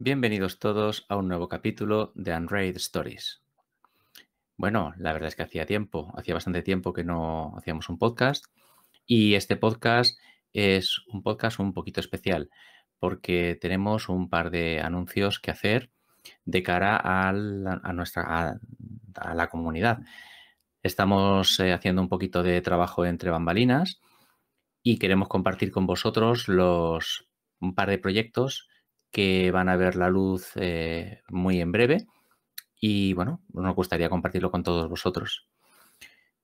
Bienvenidos todos a un nuevo capítulo de Unraid Stories. Bueno, la verdad es que hacía tiempo, hacía bastante tiempo que no hacíamos un podcast y este podcast es un podcast un poquito especial porque tenemos un par de anuncios que hacer de cara a, la, nuestra a, la comunidad. Estamos eh, haciendo un poquito de trabajo entre bambalinas y queremos compartir con vosotros los un par de proyectos que van a ver la luz eh, muy en breve. Y bueno, nos gustaría compartirlo con todos vosotros.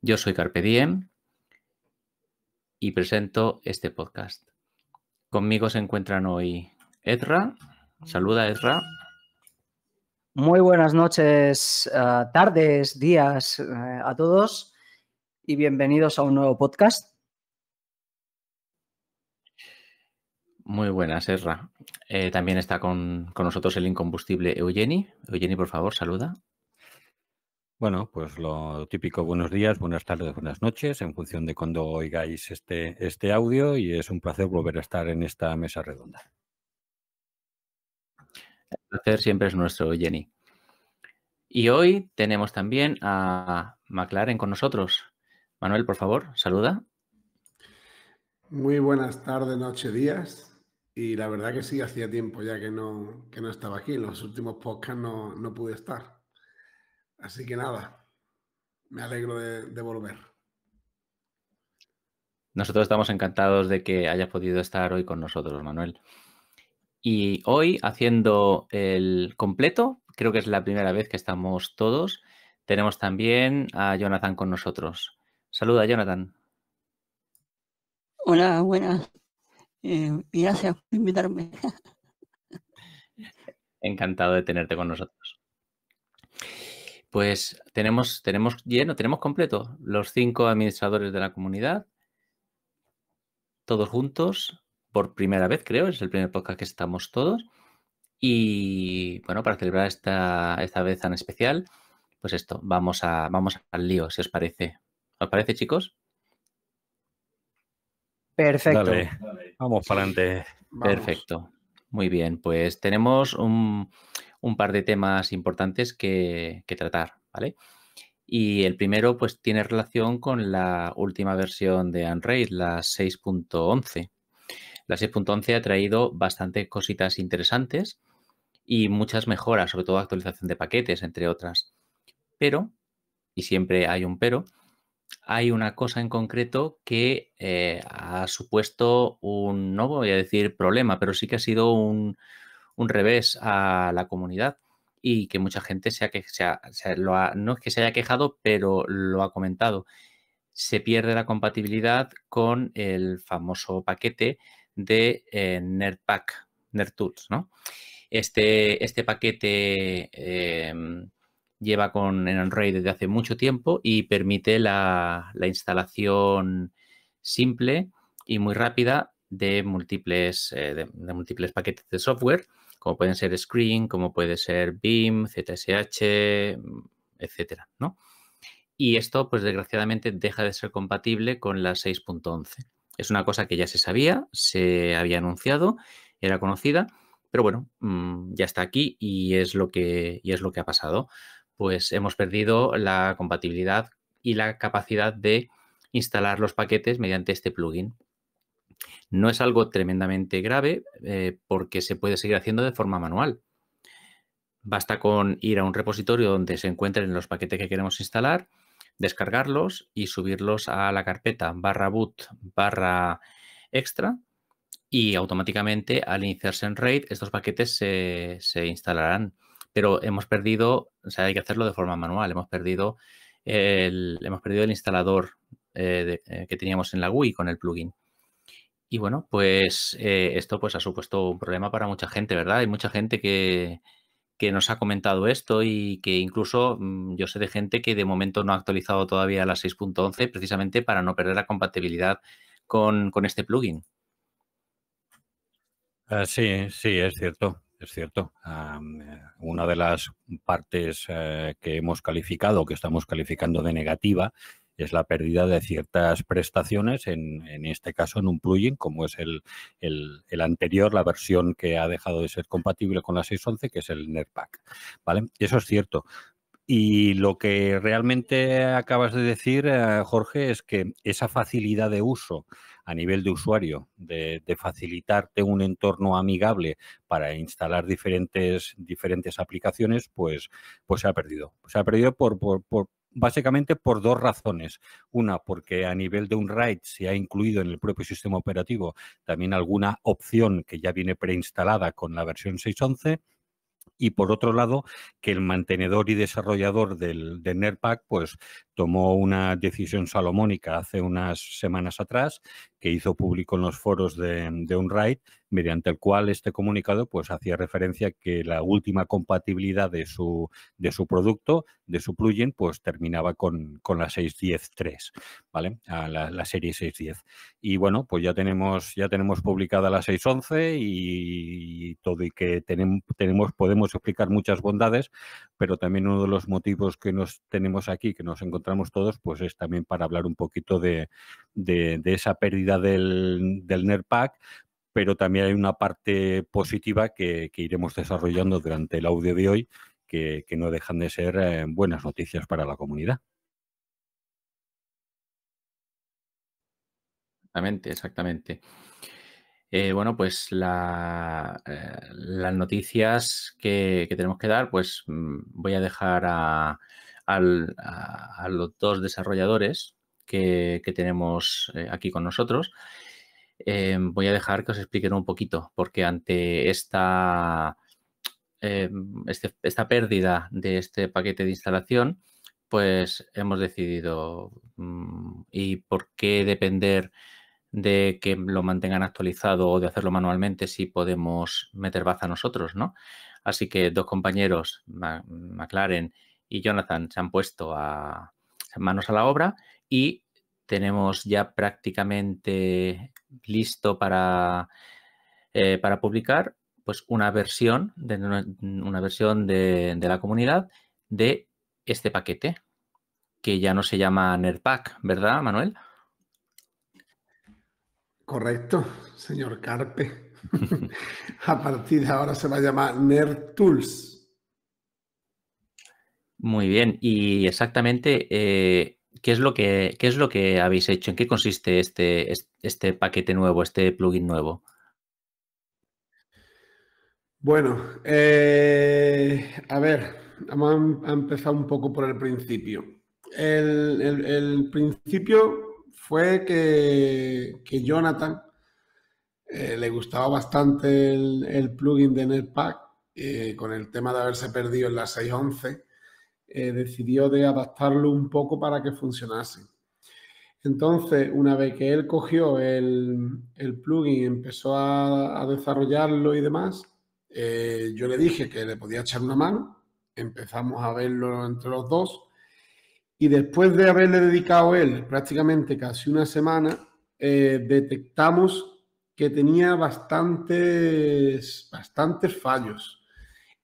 Yo soy Carpe y presento este podcast. Conmigo se encuentran hoy Edra. Saluda, Edra. Muy buenas noches, eh, tardes, días eh, a todos y bienvenidos a un nuevo podcast. Muy buenas, Serra. Eh, también está con, nosotros el incombustible Eugeni. Eugeni, por favor, saluda. Bueno, pues lo típico, buenos días, buenas tardes, buenas noches, en función de cuando oigáis este, este, audio y es un placer volver a estar en esta mesa redonda. El placer siempre es nuestro, Eugeni. Y hoy tenemos también a McLaren con nosotros. Manuel, por favor, saluda. Muy buenas tardes, noche, días. Y la verdad que sí, hacía tiempo ya que no, no estaba aquí. En los últimos podcasts no, pude estar. Así que nada, me alegro de, de, volver. Nosotros estamos encantados de que hayas podido estar hoy con nosotros, Manuel. Y hoy, haciendo el completo, creo que es la primera vez que estamos todos, tenemos también a Jonathan con nosotros. Saluda, Jonathan. Hola, buenas. Eh, y gracias por invitarme. Encantado de tenerte con nosotros. Pues tenemos, tenemos lleno, tenemos completo los cinco administradores de la comunidad, todos juntos, por primera vez creo, es el primer podcast que estamos todos. Y bueno, para celebrar esta, esta vez tan especial, pues esto, vamos, a, vamos al lío, si os parece. ¿Os parece, chicos? Perfecto. vamos para adelante. Perfecto. Muy bien, pues tenemos un, par de temas importantes que, tratar, ¿vale? Y el primero, pues, tiene relación con la última versión de Unraid, la 6.11. La 6.11 ha traído bastantes cositas interesantes y muchas mejoras, sobre todo actualización de paquetes, entre otras. Pero, y siempre hay un pero, hay una cosa en concreto que eh, ha supuesto un, no voy a decir problema, pero sí que ha sido un, revés a la comunidad y que mucha gente se que, no es que se haya quejado, pero lo ha comentado. Se pierde la compatibilidad con el famoso paquete de eh, NerdPack, NerdTools, ¿no? Este, este paquete em, lleva con Android desde hace mucho tiempo y permite la, instalación simple y muy rápida de múltiples, eh, de, múltiples paquetes de software, como pueden ser Screen, como puede ser BIM, ZSH, etc. Y esto, pues desgraciadamente, deja de ser compatible con la 6.11. Es una cosa que ya se sabía, se había anunciado, era conocida, pero bueno, mm, ya está aquí y es lo que, y es lo que ha pasado pues hemos perdido la compatibilidad y la capacidad de instalar los paquetes mediante este plugin. No es algo tremendamente grave eh, porque se puede seguir haciendo de forma manual. Basta con ir a un repositorio donde se encuentren los paquetes que queremos instalar, descargarlos y subirlos a la carpeta barra boot barra extra y automáticamente al iniciarse en RAID estos paquetes se, se instalarán pero hemos perdido, o sea, hay que hacerlo de forma manual, hemos perdido el, hemos perdido el instalador eh, eh, que teníamos en la GUI con el plugin. Y bueno, pues eh, esto pues ha supuesto un problema para mucha gente, ¿verdad? Hay mucha gente que, nos ha comentado esto y que incluso mm, yo sé de gente que de momento no ha actualizado todavía la 6.11 precisamente para no perder la compatibilidad con, este plugin. Ah, sí, sí, es cierto. Es cierto. Eh, una de las partes eh, que hemos calificado, que estamos calificando de negativa, es la pérdida de ciertas prestaciones, en, en este caso en un plugin como es el, anterior, la versión que ha dejado de ser compatible con la 6.11, que es el NERPAC. ¿Vale? Eso es cierto. Y lo que realmente acabas de decir, eh, Jorge, es que esa facilidad de uso a nivel de usuario, de, facilitarte un entorno amigable para instalar diferentes, diferentes aplicaciones, pues, pues se ha perdido. Se ha perdido por, por, básicamente por dos razones. Una, porque a nivel de un RAID se ha incluido en el propio sistema operativo también alguna opción que ya viene preinstalada con la versión 6.11 y por otro lado que el mantenedor y desarrollador del, del NERPAC pues tomó una decisión salomónica hace unas semanas atrás que hizo público en los foros de, de mediante el cual este comunicado pues, hacía referencia que la última compatibilidad de su, de su producto, de su plugin, pues terminaba con, con la 6.10.3, ¿vale? A ah, la, la, serie 6.10. Y bueno, pues ya tenemos, ya tenemos publicada la 6.11 y, todo y que tenemos, tenemos, podemos explicar muchas bondades, pero también uno de los motivos que nos tenemos aquí, que nos encontramos todos, pues es también para hablar un poquito de, de, esa pérdida del, del NERPAC, pero también hay una parte positiva que, iremos desarrollando durante el audio de hoy, que, no dejan de ser eh, buenas noticias para la comunidad. Exactamente, exactamente. Eh, bueno, pues la, eh, las noticias que, que, tenemos que dar, pues mm, voy a dejar a, a, los dos desarrolladores que, tenemos eh, aquí con nosotros. Eh, voy a dejar que os expliquen un poquito, porque ante esta, eh, este, esta pérdida de este paquete de instalación, pues hemos decidido, mm, ¿y por qué depender de que lo mantengan actualizado o de hacerlo manualmente si podemos meter baza nosotros, no? Así que dos compañeros, McLaren y Jonathan se han puesto a, manos a la obra y tenemos ya prácticamente listo para, eh, para publicar pues una versión de una versión de, de, la comunidad de este paquete que ya no se llama NERPAC, ¿verdad, Manuel? Correcto, señor Carpe. a partir de ahora se va a llamar NERTools. Muy bien, y exactamente eh, ¿qué, es lo que, es lo que habéis hecho, en qué consiste este, este paquete nuevo, este plugin nuevo. Bueno, eh, a ver, vamos em-, a empezar un poco por el principio. El, principio fue que, Jonathan eh, le gustaba bastante el, plugin de Netpack con el tema de haberse perdido en la 611 eh, decidió de adaptarlo un poco para que funcionase. Entonces, una vez que él cogió el, el plugin, empezó a, desarrollarlo y demás, eh, yo le dije que le podía echar una mano, empezamos a verlo entre los dos, y después de haberle dedicado él prácticamente casi una semana, eh, detectamos que tenía bastantes, bastantes fallos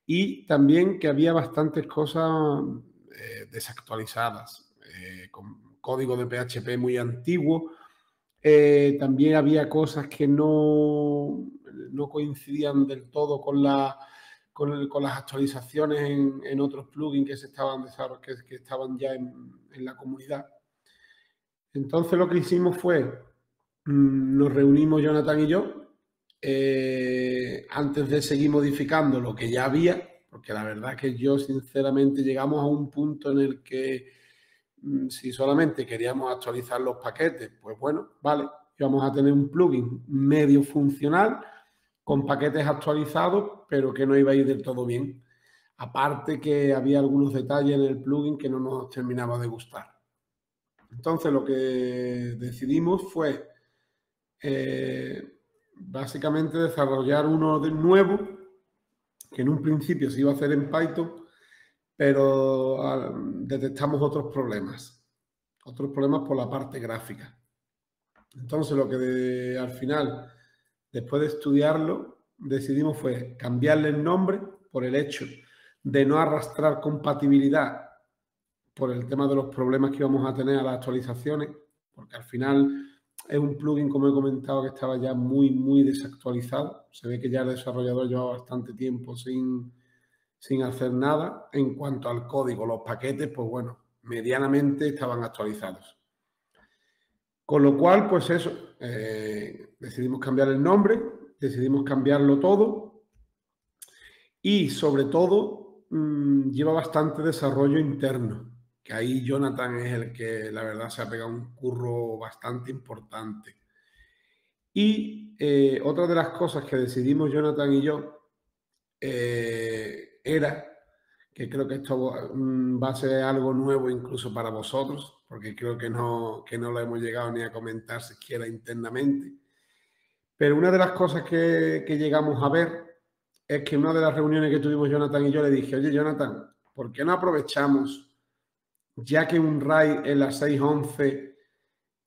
y también que había bastantes cosas eh, desactualizadas, eh, con código de PHP muy antiguo. Eh, también había cosas que no, no coincidían del todo con, la, con, las actualizaciones en, otros plugins que, se estaban, que estaban ya en, la comunidad. Entonces lo que hicimos fue, mm, nos reunimos Jonathan y yo, eh, antes de seguir modificando lo que ya había, porque la verdad que yo sinceramente llegamos a un punto en el que mm, si solamente queríamos actualizar los paquetes, pues bueno, vale, íbamos a tener un plugin medio funcional con paquetes actualizados, pero que no iba a ir del todo bien. Aparte que había algunos detalles en el plugin que no nos terminaba de gustar. Entonces lo que decidimos fue eh, básicamente desarrollar uno de nuevo, que en un principio se iba a hacer en Python, pero ah, detectamos otros problemas, otros problemas por la parte gráfica. Entonces lo que al final, después de estudiarlo, decidimos fue cambiarle el nombre por el hecho de no arrastrar compatibilidad por el tema de los problemas que íbamos a tener a las actualizaciones, porque al final es un plugin, como he comentado, que estaba ya muy, muy desactualizado. Se ve que ya el desarrollador lleva bastante tiempo sin, hacer nada. En cuanto al código, los paquetes, pues bueno, medianamente estaban actualizados. Con lo cual, pues eso, eh, decidimos cambiar el nombre, decidimos cambiarlo todo y sobre todo mm, lleva bastante desarrollo interno que ahí Jonathan es el que la verdad se ha pegado un curro bastante importante. Y eh, otra de las cosas que decidimos Jonathan y yo eh, era que creo que esto mm, va a ser algo nuevo incluso para vosotros, porque creo que no, que no lo hemos llegado ni a comentar siquiera internamente. Pero una de las cosas que, llegamos a ver es que una de las reuniones que tuvimos Jonathan y yo le dije, oye Jonathan, ¿por qué no aprovechamos ya que un RAID en la 6.11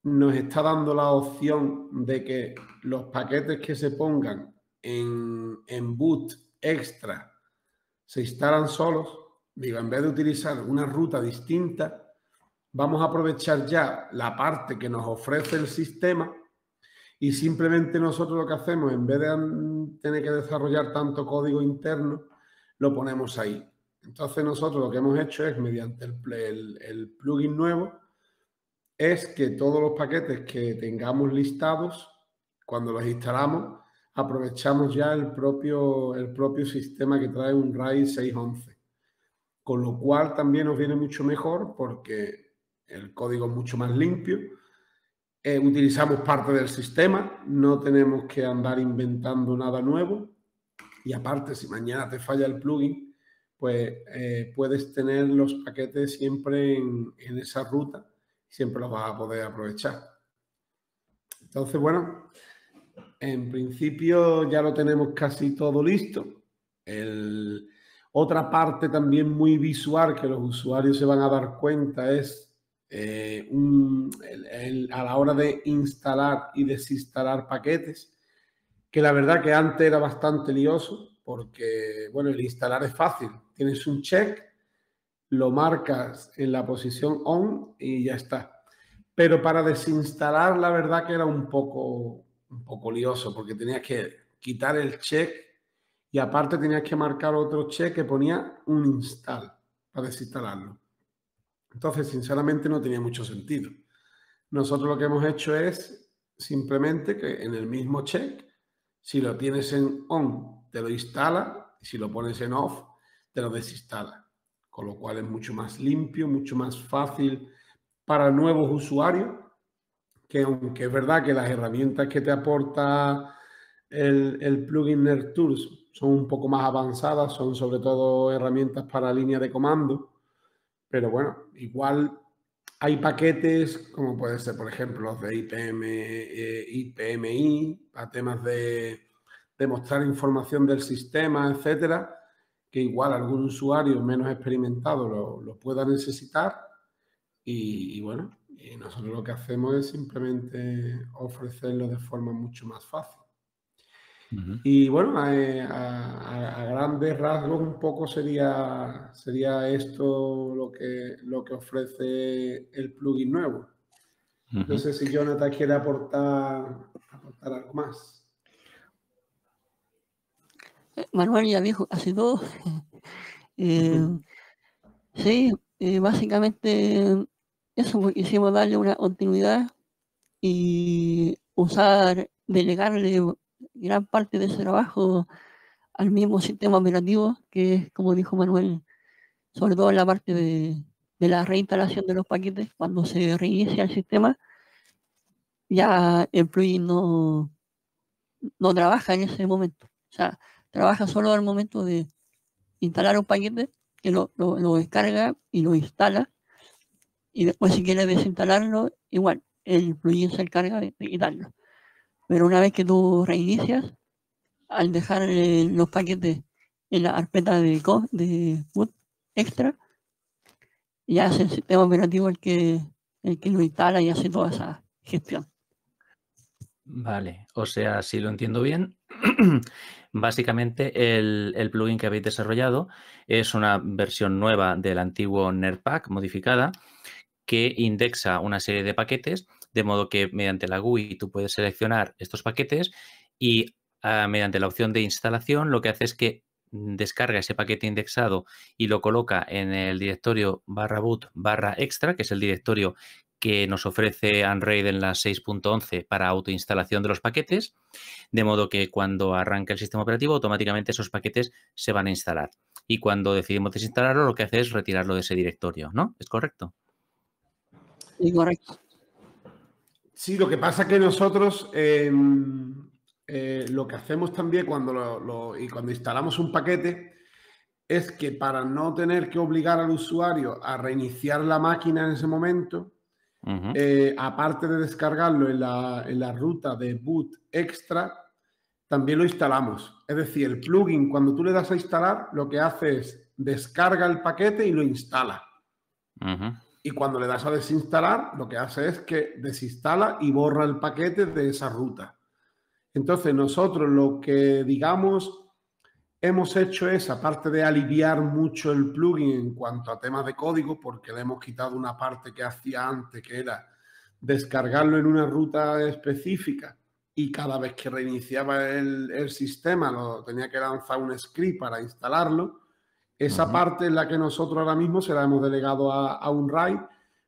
nos está dando la opción de que los paquetes que se pongan en, en boot extra se instalan solos, digo, en vez de utilizar una ruta distinta, vamos a aprovechar ya la parte que nos ofrece el sistema y simplemente nosotros lo que hacemos, en vez de tener que desarrollar tanto código interno, lo ponemos ahí. Entonces nosotros lo que hemos hecho es, mediante el, plugin nuevo, es que todos los paquetes que tengamos listados, cuando los instalamos, aprovechamos ya el propio, el propio sistema que trae un RAID 611. Con lo cual también nos viene mucho mejor porque el código es mucho más limpio, eh, utilizamos parte del sistema, no tenemos que andar inventando nada nuevo y aparte si mañana te falla el plugin, pues eh, puedes tener los paquetes siempre en, esa ruta, siempre los vas a poder aprovechar. Entonces, bueno, en principio ya lo tenemos casi todo listo. otra parte también muy visual que los usuarios se van a dar cuenta es eh, a la hora de instalar y desinstalar paquetes, que la verdad que antes era bastante lioso porque, bueno, el instalar es fácil, Tienes un check, lo marcas en la posición on y ya está. Pero para desinstalar, la verdad que era un poco, un poco lioso, porque tenías que quitar el check y aparte tenías que marcar otro check que ponía un install para desinstalarlo. Entonces, sinceramente, no tenía mucho sentido. Nosotros lo que hemos hecho es simplemente que en el mismo check, si lo tienes en on, te lo instala, y si lo pones en off, te lo desinstala. Con lo cual es mucho más limpio, mucho más fácil para nuevos usuarios, que aunque es verdad que las herramientas que te aporta el, el plugin NerdTools son un poco más avanzadas, son sobre todo herramientas para línea de comando, pero bueno, igual hay paquetes como puede ser, por ejemplo, los de IPM, eh, IPMI, para temas de, mostrar información del sistema, etcétera, que igual algún usuario menos experimentado lo, lo pueda necesitar. Y, bueno, nosotros lo que hacemos es simplemente ofrecerlo de forma mucho más fácil. Y bueno, a, grandes rasgos un poco sería, sería esto lo que, lo que ofrece el plugin nuevo. No sé si Jonathan quiere aportar, aportar algo más. Manuel ya dijo casi todo. Eh, sí, eh, básicamente eso, pues, quisimos darle una continuidad y usar, delegarle gran parte de ese trabajo al mismo sistema operativo, que es, como dijo Manuel, sobre todo en la parte de, la reinstalación de los paquetes, cuando se reinicia el sistema, ya el plugin no, no trabaja en ese momento. O sea, trabaja solo al momento de instalar un paquete, que lo, descarga y lo instala. Y después si quieres desinstalarlo, igual, el plugin se encarga de, quitarlo. Pero una vez que tú reinicias, al dejar eh, los paquetes en la carpeta de, de boot extra, ya es el sistema operativo el que, el que lo instala y hace toda esa gestión. Vale, o sea, si lo entiendo bien, Básicamente, el, plugin que habéis desarrollado es una versión nueva del antiguo NerdPack modificada que indexa una serie de paquetes, de modo que mediante la GUI tú puedes seleccionar estos paquetes y ah, mediante la opción de instalación lo que hace es que descarga ese paquete indexado y lo coloca en el directorio barra boot barra extra, que es el directorio que nos ofrece Unraid en la 6.11 para autoinstalación de los paquetes, de modo que cuando arranca el sistema operativo automáticamente esos paquetes se van a instalar. Y cuando decidimos desinstalarlo, lo que hace es retirarlo de ese directorio, ¿no? ¿Es correcto? Correcto. Sí, lo que pasa es que nosotros em, eh, lo que hacemos también cuando, y cuando instalamos un paquete es que para no tener que obligar al usuario a reiniciar la máquina en ese momento, eh, aparte de descargarlo en la, ruta de boot extra, también lo instalamos. Es decir, el plugin, cuando tú le das a instalar, lo que hace es descarga el paquete y lo instala. Y cuando le das a desinstalar, lo que hace es que desinstala y borra el paquete de esa ruta. Entonces, nosotros lo que digamos hemos hecho eso, aparte de aliviar mucho el plugin en cuanto a temas de código, porque le hemos quitado una parte que hacía antes, que era descargarlo en una ruta específica y cada vez que reiniciaba el, sistema lo tenía que lanzar un script para instalarlo. Esa parte es la que nosotros ahora mismo se la hemos delegado a, un RAID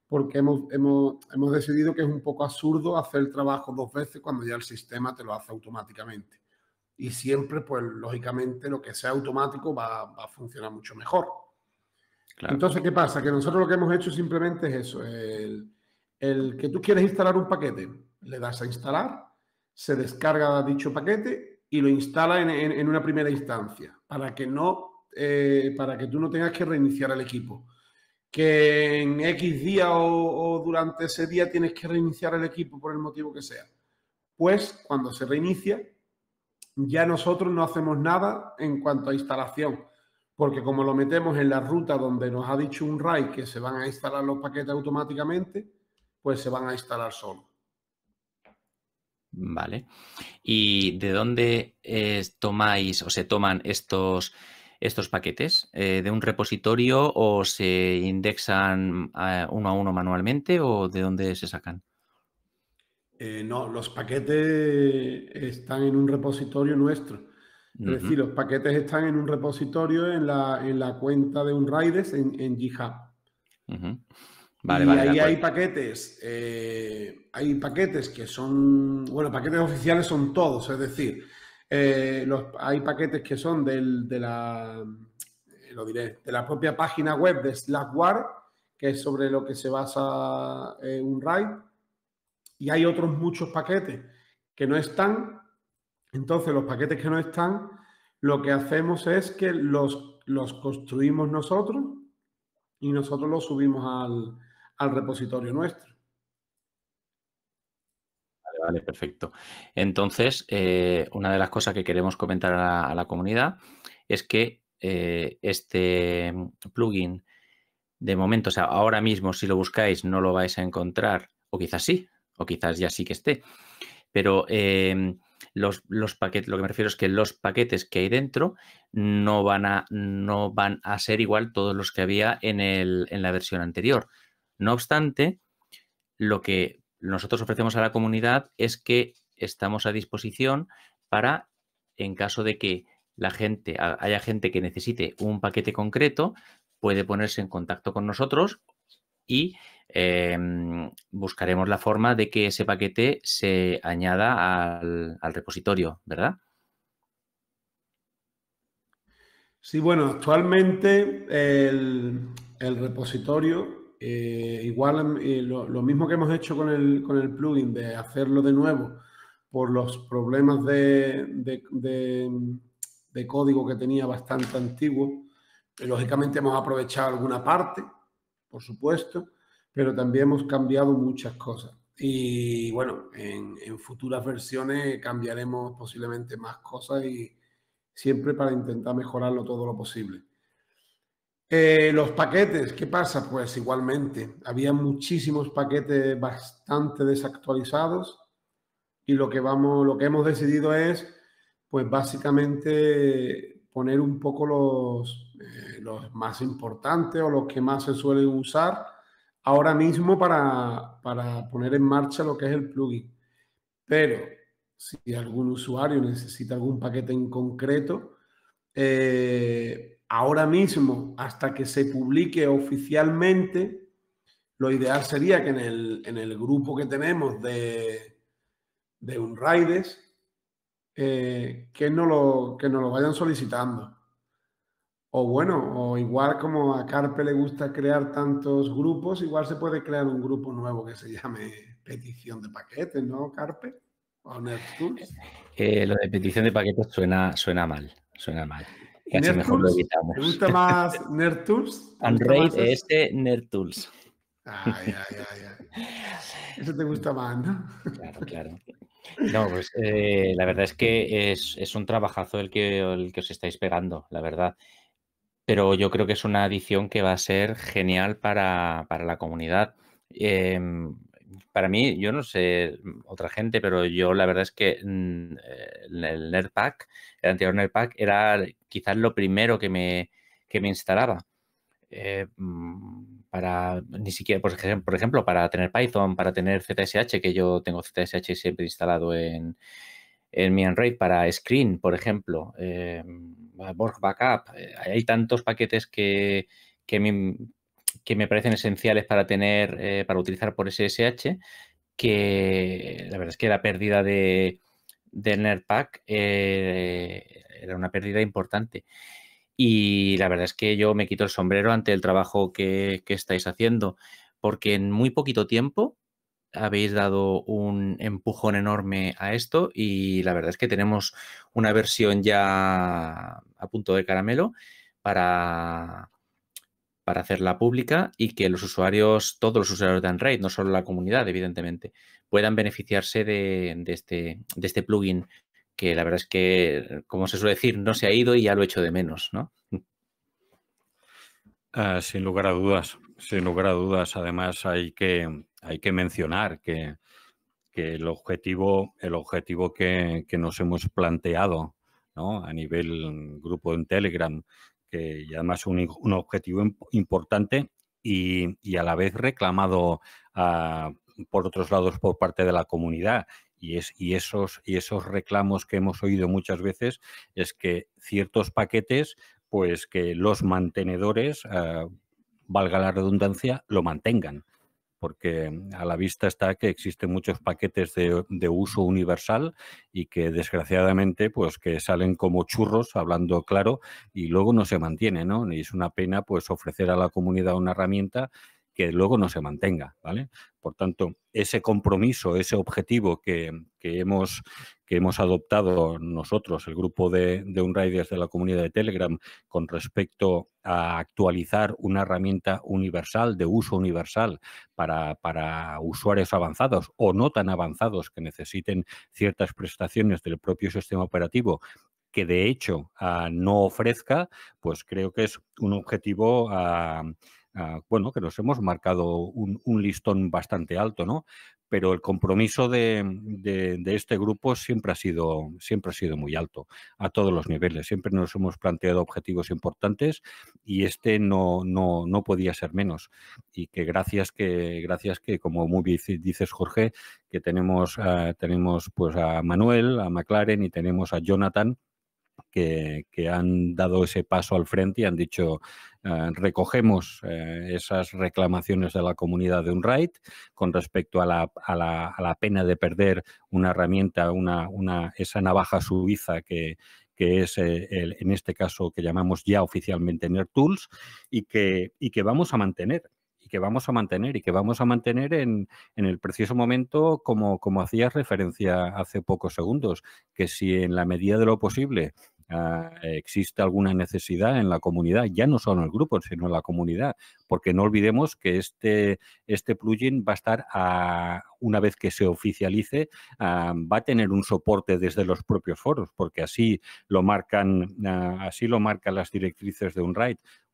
porque hemos, hemos decidido que es un poco absurdo hacer el trabajo dos veces cuando ya el sistema te lo hace automáticamente y siempre, pues lógicamente, lo que sea automático va, a funcionar mucho mejor. Entonces, ¿qué pasa? Que nosotros lo que hemos hecho simplemente es eso, el, que tú quieres instalar un paquete, le das a instalar, se descarga dicho paquete y lo instala en, una primera instancia, para que no, eh, para que tú no tengas que reiniciar el equipo que en X día o, o, durante ese día tienes que reiniciar el equipo por el motivo que sea. Pues cuando se reinicia, ya nosotros no hacemos nada en cuanto a instalación, porque como lo metemos en la ruta donde nos ha dicho un RAI que se van a instalar los paquetes automáticamente, pues se van a instalar solo. Vale. ¿Y de dónde eh, tomáis o se toman estos, estos paquetes? Eh, ¿De un repositorio o se indexan eh, uno a uno manualmente o de dónde se sacan? Eh, no, los paquetes están en un repositorio nuestro. Es decir, los paquetes están en un repositorio en la, cuenta de un en, GitHub. y ahí hay paquetes, eh, hay paquetes que son, bueno, paquetes oficiales son todos, es decir, eh, hay paquetes que son de, la, lo diré, de la propia página web de Slackware, que es sobre lo que se basa un RAID, y hay otros muchos paquetes que no están. Entonces, los paquetes que no están, lo que hacemos es que los, los construimos nosotros y nosotros los subimos al, repositorio nuestro. Vale, vale, perfecto. Entonces, eh, una de las cosas que queremos comentar a la, comunidad es que eh, este mm, plugin, de momento, o sea, ahora mismo si lo buscáis no lo vais a encontrar, o quizás sí, o quizás ya sí que esté. Pero em, los, paquetes, lo que me refiero es que los paquetes que hay dentro no van a, no van a ser igual todos los que había en, en la versión anterior. No obstante, lo que nosotros ofrecemos a la comunidad es que estamos a disposición para, en caso de que la gente, haya gente que necesite un paquete concreto, puede ponerse en contacto con nosotros y Em, buscaremos la forma de que ese paquete se añada al, al repositorio, ¿verdad? Sí, bueno, actualmente el, repositorio, eh, igual eh, lo, mismo que hemos hecho con el, plugin, de hacerlo de nuevo por los problemas de, de código que tenía bastante antiguo, lógicamente hemos aprovechado alguna parte, por supuesto, pero también hemos cambiado muchas cosas. Y bueno, en, futuras versiones cambiaremos posiblemente más cosas y siempre para intentar mejorarlo todo lo posible. Eh, los paquetes, ¿qué pasa? Pues igualmente, había muchísimos paquetes bastante desactualizados y lo que, vamos, lo que hemos decidido es, pues básicamente poner un poco los, eh, los más importantes o los que más se suelen usar ahora mismo para, poner en marcha lo que es el plugin. Pero si algún usuario necesita algún paquete en concreto, eh, ahora mismo, hasta que se publique oficialmente, lo ideal sería que en el, grupo que tenemos de, de Unraides, eh, que, no lo, que nos lo vayan solicitando. O bueno, o igual como a Carpe le gusta crear tantos grupos, igual se puede crear un grupo nuevo que se llame petición de paquetes, ¿no, Carpe? ¿O NerdTools. eh, lo de petición de paquetes suena, suena mal, suena mal. ¿Te gusta más Tools? Android es NerdTools. Ay, ay, ay, ay. Eso te gusta más, ¿no? Claro, claro. No, pues eh, la verdad es que es, es un trabajazo el que, el que os estáis pegando, la verdad pero yo creo que es una adición que va a ser genial para, la comunidad. Em, para mí, yo no sé otra gente, pero yo la verdad es que mm, eh, el NerdPack, el anterior NerdPack, era quizás lo primero que me, me instalaba. Eh, mm, para ni siquiera, por ejemplo, para tener Python, para tener ZSH, que yo tengo ZSH siempre instalado en, en mi Android, para Screen, por ejemplo. Em, Borg Backup, eh, hay tantos paquetes que, que, me, que me parecen esenciales para tener, eh, para utilizar por SSH, que la verdad es que la pérdida de, del NerdPack eh, era una pérdida importante. Y la verdad es que yo me quito el sombrero ante el trabajo que, que estáis haciendo, porque en muy poquito tiempo habéis dado un empujón enorme a esto y la verdad es que tenemos una versión ya a punto de caramelo para, para hacerla pública y que los usuarios, todos los usuarios de Android, no solo la comunidad, evidentemente, puedan beneficiarse de, este, de este plugin que la verdad es que, como se suele decir, no se ha ido y ya lo hecho de menos, ¿no? Ah, sin lugar a dudas, sin lugar a dudas. Además, hay que, hay que mencionar que, el objetivo, el objetivo que, nos hemos planteado a nivel grupo en Telegram, que además un, un objetivo importante y, a la vez reclamado ah, por otros lados por parte de la comunidad. Y, es, esos, y esos reclamos que hemos oído muchas veces es que ciertos paquetes, pues que los mantenedores, ah, valga la redundancia, lo mantengan porque mm, a la vista está que existen muchos paquetes de, uso universal y que desgraciadamente pues que salen como churros hablando claro y luego no se mantiene, ¿no? Y es una pena pues ofrecer a la comunidad una herramienta luego no se mantenga, ¿vale? Por tanto, ese compromiso, ese objetivo que, hemos, que hemos adoptado nosotros, el grupo de, de Unriders de la comunidad de Telegram, con respecto a actualizar una herramienta universal, de uso universal, para, para usuarios avanzados o no tan avanzados que necesiten ciertas prestaciones del propio sistema operativo que de hecho ah, no ofrezca, pues creo que es un objetivo ah, Ah, bueno, que nos hemos marcado un, listón bastante alto, ¿no? Pero el compromiso de, este grupo siempre ha, sido, siempre ha sido muy alto, a todos los niveles. Siempre nos hemos planteado objetivos importantes y este no, no, no podía ser menos. Y que gracias que, gracias que como muy bien dices, Jorge, que tenemos, ah, tenemos pues a Manuel, a McLaren y tenemos a Jonathan, que, han dado ese paso al frente y han dicho ah, recogemos eh, esas reclamaciones de la comunidad de Unright con respecto a la, a la, pena de perder una herramienta, una, una, esa navaja suiza que, es eh, en este caso que llamamos ya oficialmente tools y que, y que vamos a mantener que vamos a mantener y que vamos a mantener en, en el preciso momento como, como hacías referencia hace pocos segundos, que si en la medida de lo posible Ah, existe alguna necesidad en la comunidad, ya no solo en el grupo, sino en la comunidad, porque no olvidemos que este, este plugin va a estar, a, una vez que se oficialice, ah, va a tener un soporte desde los propios foros, porque así lo marcan, ah, así lo marcan las directrices de un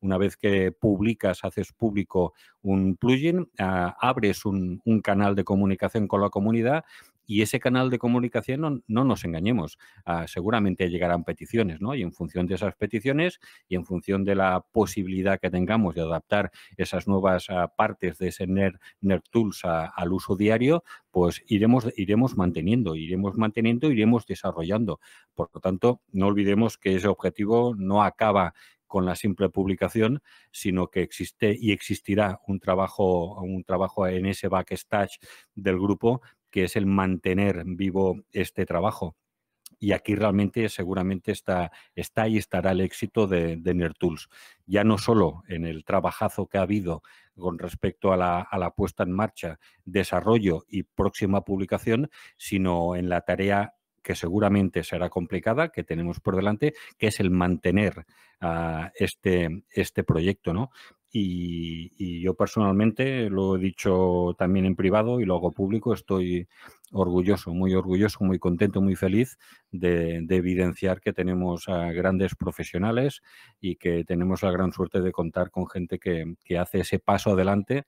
Una vez que publicas, haces público un plugin, abres un canal de comunicación con la comunidad y ese canal de comunicación, no, no nos engañemos, ah, seguramente llegarán peticiones, ¿no? Y en función de esas peticiones y en función de la posibilidad que tengamos de adaptar esas nuevas ah, partes de ese Nerd Tools al uso diario, pues iremos, iremos manteniendo, iremos manteniendo, iremos desarrollando. Por lo tanto, no olvidemos que ese objetivo no acaba con la simple publicación, sino que existe y existirá un trabajo, un trabajo en ese backstage del grupo que es el mantener vivo este trabajo. Y aquí realmente seguramente está, está y estará el éxito de, de Ya no solo en el trabajazo que ha habido con respecto a la, puesta en marcha, desarrollo y próxima publicación, sino en la tarea que seguramente será complicada, que tenemos por delante, que es el mantener ah, este, este proyecto, ¿no? Y, yo personalmente lo he dicho también en privado y lo hago público, estoy orgulloso, muy orgulloso, muy contento, muy feliz de, evidenciar que tenemos a grandes profesionales y que tenemos la gran suerte de contar con gente que, hace ese paso adelante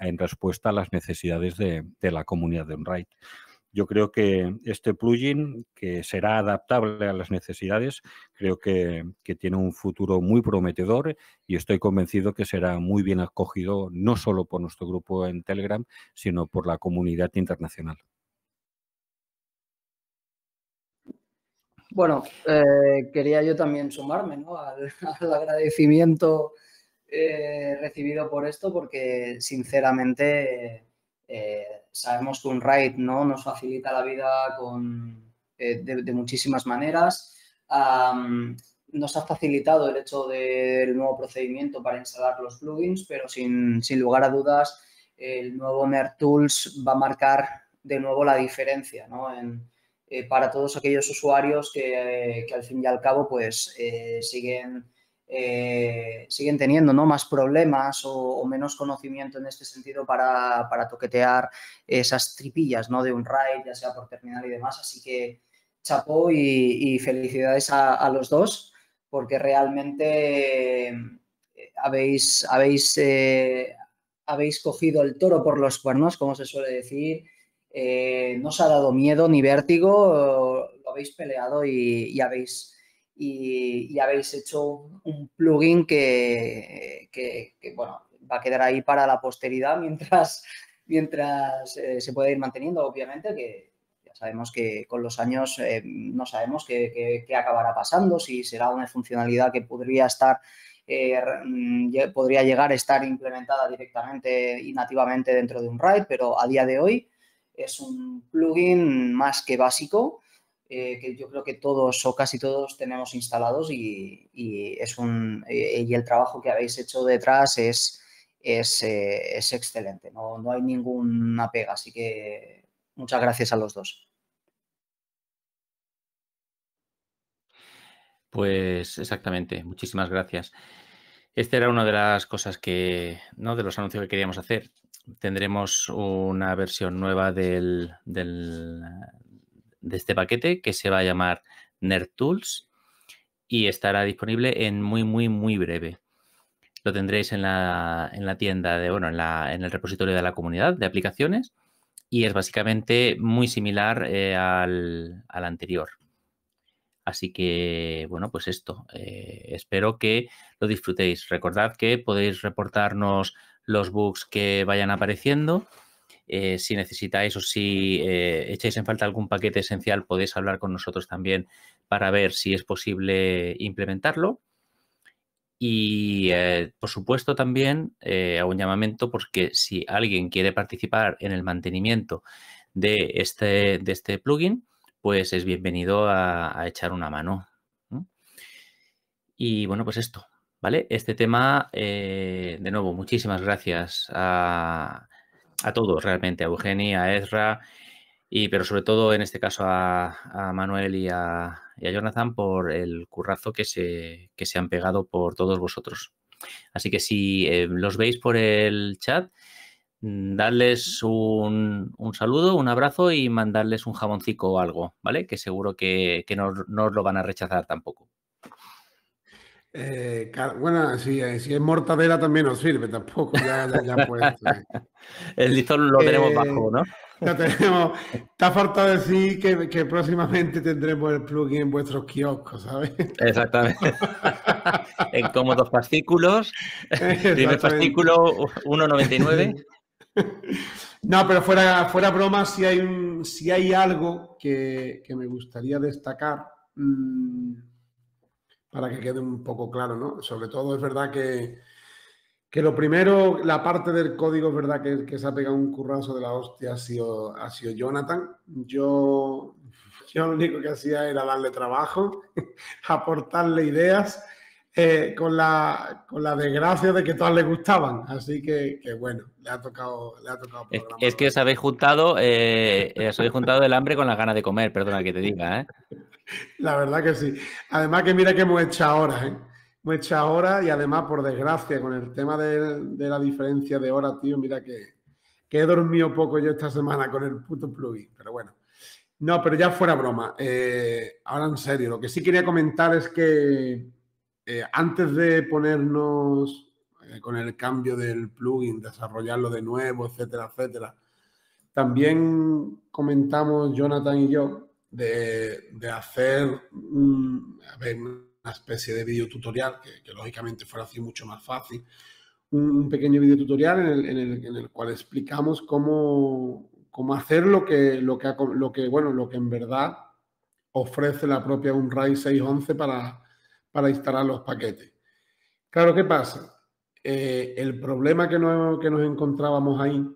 en respuesta a las necesidades de, de la comunidad de Unright. Yo creo que este plugin, que será adaptable a las necesidades, creo que, tiene un futuro muy prometedor y estoy convencido que será muy bien acogido no solo por nuestro grupo en Telegram, sino por la comunidad internacional. Bueno, eh, quería yo también sumarme al, agradecimiento eh, recibido por esto, porque sinceramente eh, sabemos que un RAID ¿no? nos facilita la vida con, eh, de, muchísimas maneras. nos ha facilitado el hecho del nuevo procedimiento para instalar los plugins, pero sin, lugar a dudas, el nuevo MerTools Tools va a marcar de nuevo la diferencia ¿no? Eh, para todos aquellos usuarios que, que, al fin y al cabo pues, siguen eh, siguen teniendo ¿no? más problemas o, menos conocimiento en este sentido para, toquetear esas tripillas ¿no? de un raid, ya sea por terminal y demás. Así que chapó y, felicidades a, los dos, porque realmente eh, habéis, habéis, eh, habéis cogido el toro por los cuernos, como se suele decir. no os ha dado miedo ni vértigo, lo habéis peleado y habéis y, habéis hecho un, plugin que, bueno, va a quedar ahí para la posteridad mientras, mientras eh, se puede ir manteniendo, obviamente, que ya sabemos que con los años eh, no sabemos qué, qué acabará pasando, si será una funcionalidad que podría estar eh, mm, podría llegar a estar implementada directamente y nativamente dentro de un RAID, pero a día de hoy es un plugin más que básico eh, que yo creo que todos o casi todos tenemos instalados y, es un, eh, y el trabajo que habéis hecho detrás es, es, eh, excelente, no, hay ninguna pega, así que muchas gracias a los dos. Pues exactamente, muchísimas gracias. este era una de las cosas que, ¿no? de los anuncios que queríamos hacer. Tendremos una versión nueva del, del de este paquete que se va a llamar NerdTools Tools y estará disponible en muy, muy, muy breve. Lo tendréis en la, en la tienda de, bueno, en, la, en el repositorio de la comunidad de aplicaciones y es básicamente muy similar eh, al, al, anterior. Así que, bueno, pues esto. Eh, espero que lo disfrutéis. Recordad que podéis reportarnos los bugs que vayan apareciendo eh, si necesitáis o si eh, echáis en falta algún paquete esencial, podéis hablar con nosotros también para ver si es posible implementarlo. Y eh, por supuesto también hago un llamamiento porque si alguien quiere participar en el mantenimiento de este, de este plugin, pues es bienvenido a, echar una mano. Y bueno, pues esto, ¿vale? Este tema, de nuevo, muchísimas gracias a a todos realmente, a Eugenia, a Ezra, y, pero sobre todo en este caso a, Manuel y a, Jonathan por el currazo que se, que se han pegado por todos vosotros. Así que si eh, los veis por el chat, mm, darles un, un, saludo, un abrazo y mandarles un jaboncico o algo, ¿vale? Que seguro que, no os lo van a rechazar tampoco. Eh, bueno, eh, si, es mortadela también nos sirve, tampoco. Ya, ya, El listón lo tenemos eh, bajo, ¿no? Lo tenemos. Está falta decir que, próximamente tendremos el plugin en vuestros kioscos, ¿sabes? Exactamente. en cómodos fascículos. Primer fascículo 1.99. No, pero fuera, fuera broma, si hay, si hay algo que, me gustaría destacar. Mm, para que quede un poco claro, ¿no? Sobre todo es verdad que, lo primero, la parte del código, es verdad que, que se ha pegado un currazo de la hostia, ha sido, ha sido Jonathan. Yo, yo lo único que hacía era darle trabajo, aportarle ideas. Eh, con, la, con la desgracia de que todas le gustaban. Así que, bueno, le ha tocado. Le es, que os habéis juntado, eh, juntado el hambre con las ganas de comer, perdona que te diga. ¿eh? La verdad que sí. Además que mira que hemos hora ahora, ¿eh? Hemos y además, por desgracia, con el tema de, la diferencia de hora, tío, mira que, he dormido poco yo esta semana con el puto plugin, pero bueno. No, pero ya fuera broma. Eh, ahora en serio, lo que sí quería comentar es que eh, antes de ponernos eh, con el cambio del plugin, desarrollarlo de nuevo, etcétera, etcétera, también comentamos Jonathan y yo de, hacer una especie de videotutorial, que, que lógicamente fuera así mucho más fácil, un pequeño videotutorial en en el, cual explicamos cómo, hacer lo que, lo, que, lo, que, bueno, lo que en verdad ofrece la propia Unray 611 para, para instalar los paquetes. Claro, ¿qué pasa? Eh, el problema que, nos encontrábamos ahí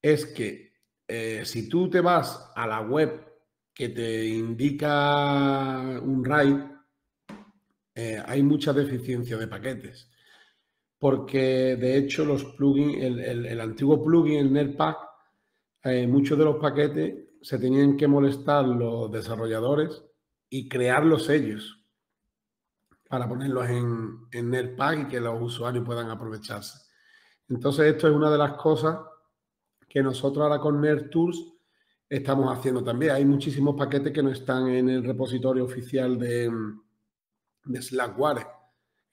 es que eh, si tú te vas a la web que te indica un RAID, eh, hay mucha deficiencia de paquetes. Porque de hecho los plugins, el, antiguo plugin, el NERPAC, eh, muchos de los paquetes se tenían que molestar los desarrolladores y crearlos ellos para ponerlos en, en NERPAC y que los usuarios puedan aprovecharse. Entonces, esto es una de las cosas que nosotros ahora con NERTools estamos haciendo también. Hay muchísimos paquetes que no están en el repositorio oficial de, Slackware.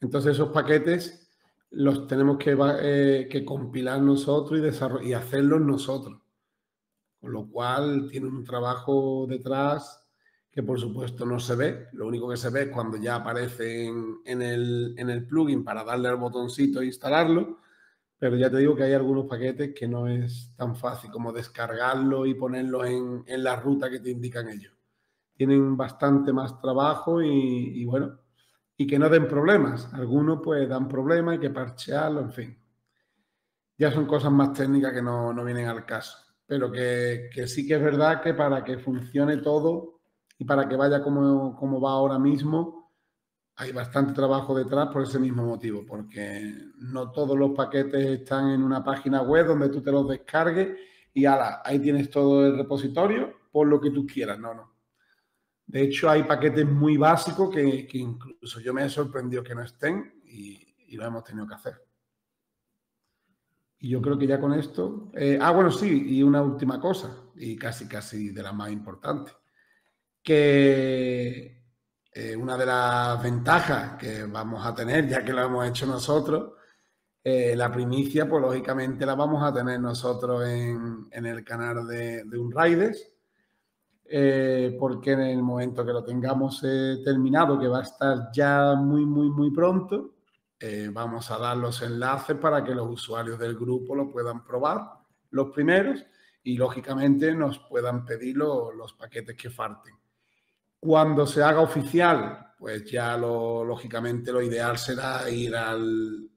Entonces esos paquetes los tenemos que, eh, compilar nosotros y, y hacerlos nosotros. Con lo cual tiene un trabajo detrás que por supuesto no se ve. Lo único que se ve es cuando ya aparecen en el, en el plugin para darle al botoncito e instalarlo pero ya te digo que hay algunos paquetes que no es tan fácil como descargarlo y ponerlo en, la ruta que te indican ellos. Tienen bastante más trabajo y, bueno, y que no den problemas. Algunos pues dan problemas, hay que parchearlo, en fin. Ya son cosas más técnicas que no, vienen al caso, pero que, sí que es verdad que para que funcione todo y para que vaya como, como va ahora mismo, hay bastante trabajo detrás por ese mismo motivo, porque no todos los paquetes están en una página web donde tú te los descargues y ala, ahí tienes todo el repositorio por lo que tú quieras. No, no. De hecho, hay paquetes muy básicos que, incluso yo me he sorprendido que no estén y, lo hemos tenido que hacer. Y yo creo que ya con esto. Eh, ah, bueno, sí, y una última cosa, y casi, casi de la más importante. Que una de las ventajas que vamos a tener, ya que lo hemos hecho nosotros, eh, la primicia, pues lógicamente la vamos a tener nosotros en, el canal de, de Unraiders eh, porque en el momento que lo tengamos eh, terminado, que va a estar ya muy, muy, muy pronto, vamos a dar los enlaces para que los usuarios del grupo lo puedan probar, los primeros, y lógicamente nos puedan pedir los paquetes que falten. Cuando se haga oficial, pues ya lo, lógicamente lo ideal será ir al,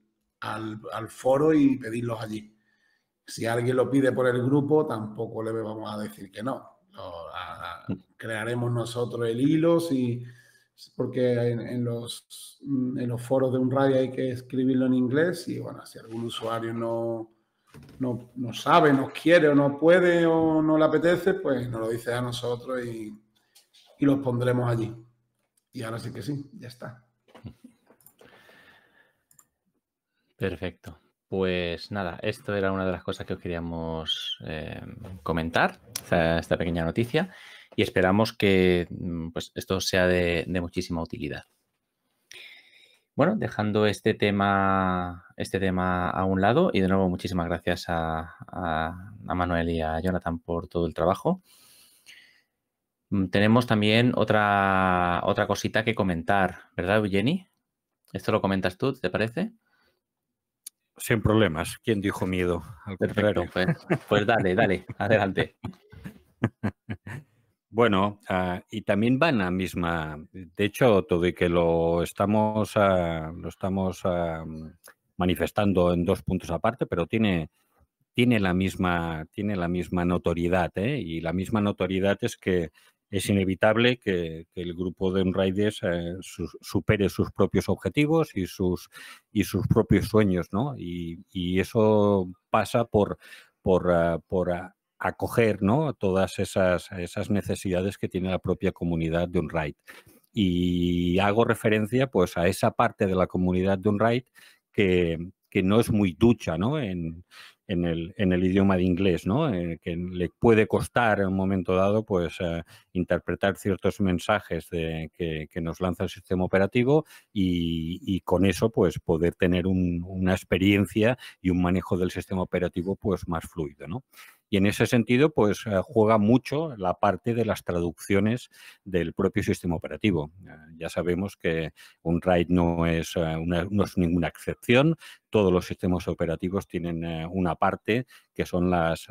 foro y pedirlos allí. Si alguien lo pide por el grupo, tampoco le vamos a decir que no. crearemos nosotros el hilo, porque en, los, los foros de un radio hay que escribirlo en inglés y bueno, si algún usuario no, no, sabe, no quiere o no puede o no le apetece, pues nos lo dice a nosotros y, y los pondremos allí. Y ahora sí que sí, ya está. Perfecto. Pues nada, esto era una de las cosas que os queríamos eh, comentar, esta, pequeña noticia, y esperamos que mm, pues, esto sea de, muchísima utilidad. Bueno, dejando este tema, este tema a un lado, y de nuevo muchísimas gracias a Manuel y a Jonathan por todo el trabajo. Mm, tenemos también otra, otra cosita que comentar, ¿verdad, Eugeni? Esto lo comentas tú, ¿te parece? Sin problemas. ¿Quién dijo miedo? Al Perfecto, pues, pues, dale, dale, adelante. Bueno, ah, y también van la misma. De hecho, todo y que lo estamos, ah, lo estamos ah, manifestando en dos puntos aparte, pero tiene, tiene, la, misma, tiene la misma notoriedad. ¿eh? Y la misma notoriedad es que es inevitable que, el grupo de Unriders eh, supere sus propios objetivos y sus, y sus propios sueños, Y, eso pasa por, por, ah, acoger ¿no? todas esas, esas necesidades que tiene la propia comunidad de Unraid. Y hago referencia pues, a esa parte de la comunidad de Unraid que, que no es muy ducha ¿no? En, en el, idioma de inglés, ¿no? Eh, que le puede costar en un momento dado pues eh, interpretar ciertos mensajes que, nos lanza el sistema operativo y, con eso pues poder tener una experiencia y un manejo del sistema operativo pues más fluido, y en ese sentido, pues eh, juega mucho la parte de las traducciones del propio sistema operativo. Eh, ya sabemos que un RAID eh, no es, ninguna excepción. Todos los sistemas operativos tienen una parte que son las,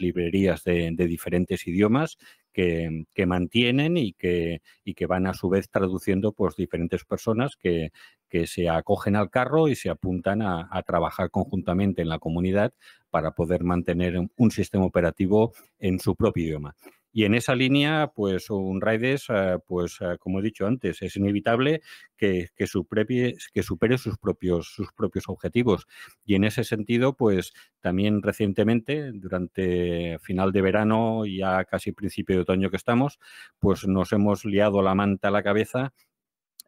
librerías de, diferentes idiomas que, mantienen y que, que van a su vez traduciendo pues diferentes personas que, se acogen al carro y se apuntan a, trabajar conjuntamente en la comunidad para poder mantener un sistema operativo en su propio idioma. Y en esa línea, pues un Raides, ah, pues ah, como he dicho antes, es inevitable que, supere, que, supere, sus propios, sus propios objetivos. Y en ese sentido, pues también recientemente, durante final de verano, y ya casi principio de otoño que estamos, pues nos hemos liado la manta a la cabeza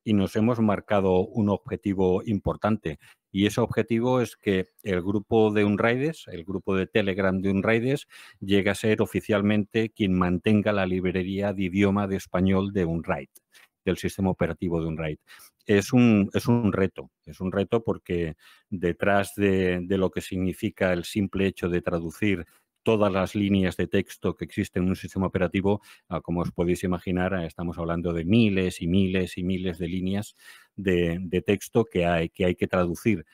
y nos hemos marcado un objetivo importante. Y ese objetivo es que el grupo de Unraides, el grupo de Telegram de Unraides, llegue a ser oficialmente quien mantenga la librería de idioma de español de Unraid, del sistema operativo de Unraid. Es un, es un reto, es un reto porque detrás de lo que significa el simple hecho de traducir todas las líneas de texto que existen en un sistema operativo, ah, como os podéis imaginar, ah, estamos hablando de miles y miles y miles de líneas de, texto que hay, que hay que traducir.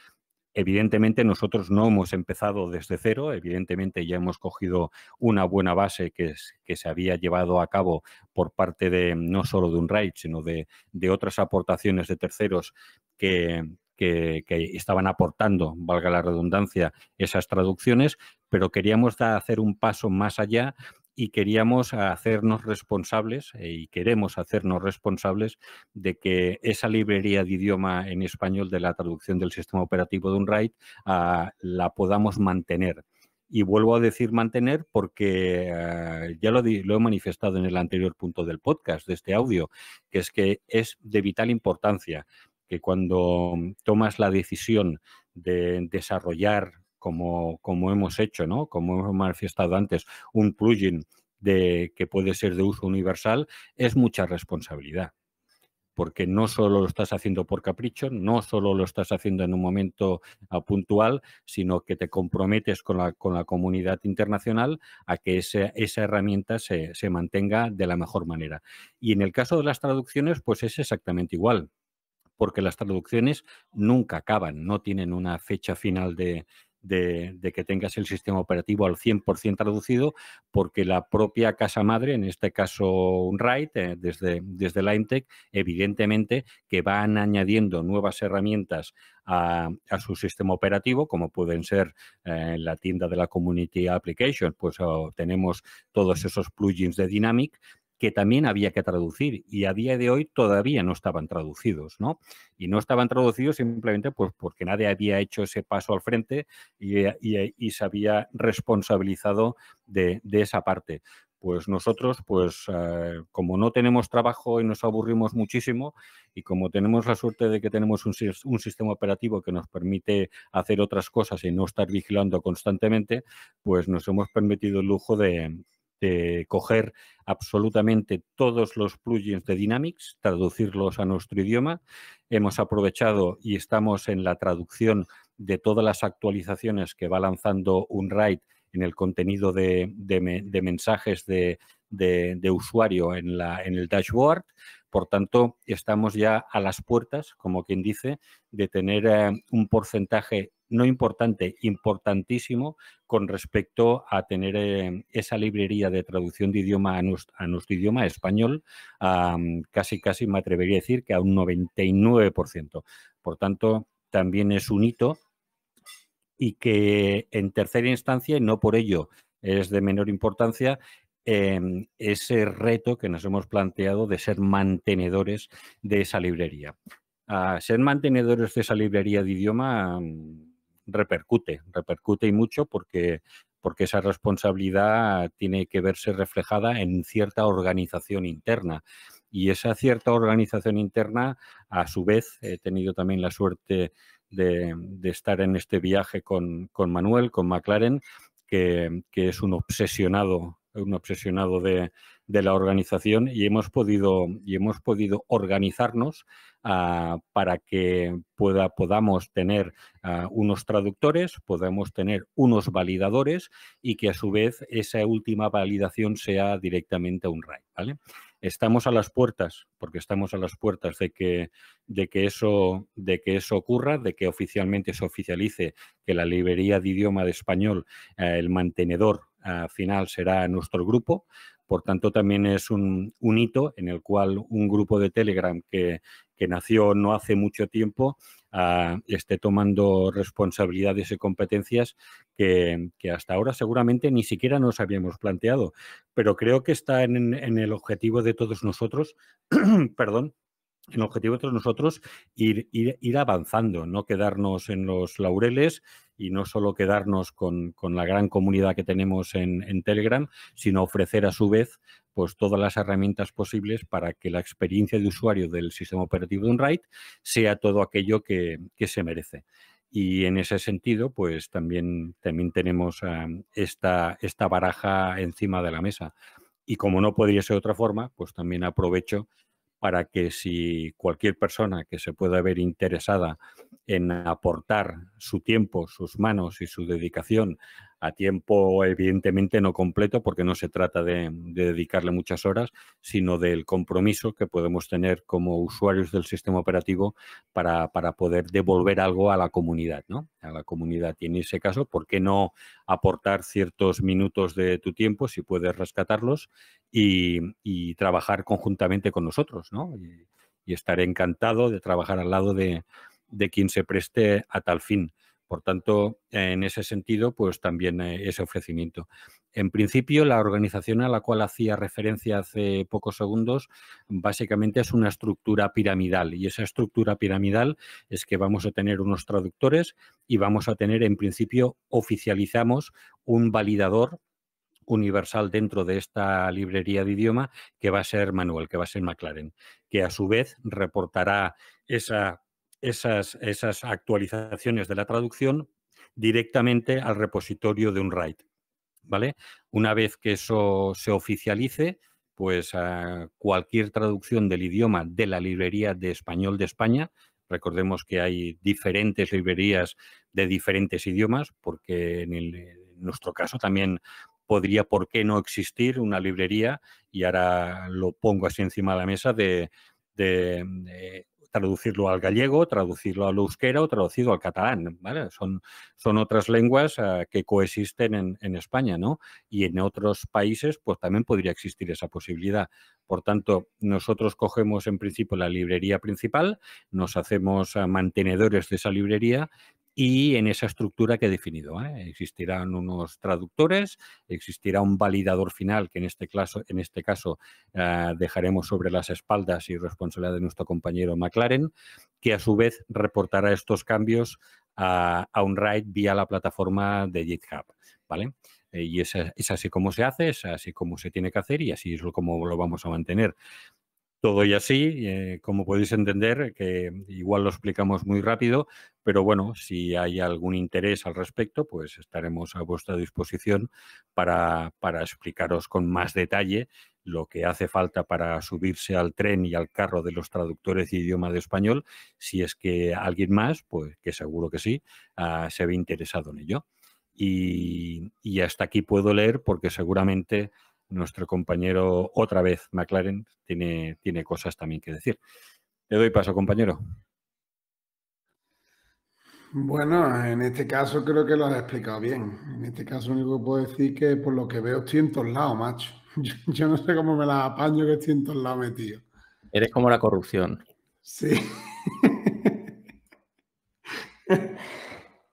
Evidentemente nosotros no hemos empezado desde cero, evidentemente ya hemos cogido una buena base que, se había llevado a cabo por parte de no solo de un RAID, sino de otras aportaciones de terceros que, que, estaban aportando, valga la redundancia, esas traducciones, pero queríamos hacer un paso más allá y queríamos hacernos responsables eh, y queremos hacernos responsables de que esa librería de idioma en español de la traducción del sistema operativo de un ah, la podamos mantener. Y vuelvo a decir mantener porque ah, ya lo he manifestado en el anterior punto del podcast, de este audio, que es que es de vital importancia que cuando tomas la decisión de desarrollar, como, hemos hecho, como hemos manifestado antes, un plugin de, que puede ser de uso universal, es mucha responsabilidad porque no solo lo estás haciendo por capricho, no solo lo estás haciendo en un momento ah, puntual, sino que te comprometes con la, con la comunidad internacional a que esa herramienta se, se mantenga de la mejor manera. Y en el caso de las traducciones, pues es exactamente igual porque las traducciones nunca acaban, no tienen una fecha final de, que tengas el sistema operativo al 100% traducido, porque la propia casa madre, en este caso un eh, desde, desde LimeTech, evidentemente que van añadiendo nuevas herramientas a, su sistema operativo, como pueden ser eh, la tienda de la Community Application, pues tenemos todos esos plugins de Dynamic, que también había que traducir y a día de hoy todavía no estaban traducidos, ¿no? Y no estaban traducidos simplemente pues, porque nadie había hecho ese paso al frente y, eh, eh, se había responsabilizado de, esa parte. Pues nosotros, pues eh, como no tenemos trabajo y nos aburrimos muchísimo y como tenemos la suerte de que tenemos un sistema operativo que nos permite hacer otras cosas y no estar vigilando constantemente, pues nos hemos permitido el lujo de, de este, coger absolutamente todos los plugins de Dynamics, traducirlos a nuestro idioma. Hemos aprovechado y estamos en la traducción de todas las actualizaciones que va lanzando un en el contenido de, mensajes de, usuario en, la, en el dashboard. Por tanto, estamos ya a las puertas, como quien dice, de tener eh, un porcentaje no importante, importantísimo con respecto a tener eh, esa librería de traducción de idioma a, nuestro, idioma español, casi, casi me atrevería a decir que a un 99%. Por tanto, también es un hito y que en tercera instancia, y no por ello es de menor importancia, em, ese reto que nos hemos planteado de ser mantenedores de esa librería. Ah, ser mantenedores de esa librería de idioma... Mm, repercute, repercute y mucho porque, porque esa responsabilidad tiene que verse reflejada en cierta organización interna y esa cierta organización interna, a su vez, he tenido también la suerte de, estar en este viaje con, Manuel, con McLaren, que, es un obsesionado, un obsesionado de, la organización, y hemos podido, y hemos podido organizarnos Ah, para que podamos tener ah, unos traductores, podamos tener unos validadores y que a su vez esa última validación sea directamente un RAI. ¿vale? Estamos a las puertas, porque estamos a las puertas de que, de que, eso, de que eso ocurra, de que oficialmente se oficialice que la librería de idioma de español, eh, el mantenedor ah, final será nuestro grupo, por tanto, también es un, un, hito en el cual un grupo de Telegram que, que nació no hace mucho tiempo, ah, esté tomando responsabilidades y competencias que, hasta ahora seguramente ni siquiera nos habíamos planteado. Pero creo que está en, el objetivo de todos nosotros, perdón, el objetivo de todos nosotros ir, ir, avanzando, no quedarnos en los laureles y no solo quedarnos con, la gran comunidad que tenemos en, Telegram, sino ofrecer a su vez pues todas las herramientas posibles para que la experiencia de usuario del sistema operativo de un sea todo aquello que, se merece. Y en ese sentido, pues también, también tenemos ah, esta, esta baraja encima de la mesa. Y como no podría ser otra forma, pues también aprovecho para que si cualquier persona que se pueda ver interesada en aportar su tiempo, sus manos y su dedicación a tiempo evidentemente no completo, porque no se trata de, dedicarle muchas horas, sino del compromiso que podemos tener como usuarios del sistema operativo para, poder devolver algo a la comunidad, A la comunidad. Y en ese caso, ¿por qué no aportar ciertos minutos de tu tiempo si puedes rescatarlos y, trabajar conjuntamente con nosotros, Y, y estaré encantado de trabajar al lado de quien se preste a tal fin. Por tanto, en ese sentido, pues también eh, ese ofrecimiento. En principio, la organización a la cual hacía referencia hace pocos segundos, básicamente es una estructura piramidal. Y esa estructura piramidal es que vamos a tener unos traductores y vamos a tener, en principio, oficializamos un validador universal dentro de esta librería de idioma que va a ser Manuel, que va a ser McLaren, que a su vez reportará esa esas, esas actualizaciones de la traducción directamente al repositorio de un write. ¿Vale? Una vez que eso se oficialice, pues ah, cualquier traducción del idioma de la librería de español de España, recordemos que hay diferentes librerías de diferentes idiomas, porque en, nuestro caso también podría, ¿por qué no existir una librería? Y ahora lo pongo así encima de la mesa de traducirlo al gallego, traducirlo al euskera o traducido al catalán, Son, son otras lenguas eh, que coexisten en, en, España, ¿no? Y en otros países, pues también podría existir esa posibilidad. Por tanto, nosotros cogemos en principio la librería principal, nos hacemos eh, mantenedores de esa librería y en esa estructura que he definido. ¿eh? Existirán unos traductores, existirá un validador final que en este, caso, en este caso eh, dejaremos sobre las espaldas y responsabilidad de nuestro compañero McLaren, que a su vez reportará estos cambios a, a un RAID vía la plataforma de GitHub. ¿vale? Eh, y es así como se hace, es así como se tiene que hacer y así es como lo vamos a mantener todo y así, eh, como podéis entender, que igual lo explicamos muy rápido, pero bueno, si hay algún interés al respecto, pues estaremos a vuestra disposición para, explicaros con más detalle lo que hace falta para subirse al tren y al carro de los traductores de idioma de español, si es que alguien más, pues que seguro que sí, ah, se ve interesado en ello. Y, y hasta aquí puedo leer porque seguramente nuestro compañero otra vez McLaren tiene, tiene cosas también que decir. Le doy paso, compañero. Bueno, en este caso creo que lo has explicado bien. En este caso lo único que puedo decir que por lo que veo estoy en todos lados, macho. Yo, no sé cómo me la apaño que estoy en todos lados metido. Eres como la corrupción. Sí.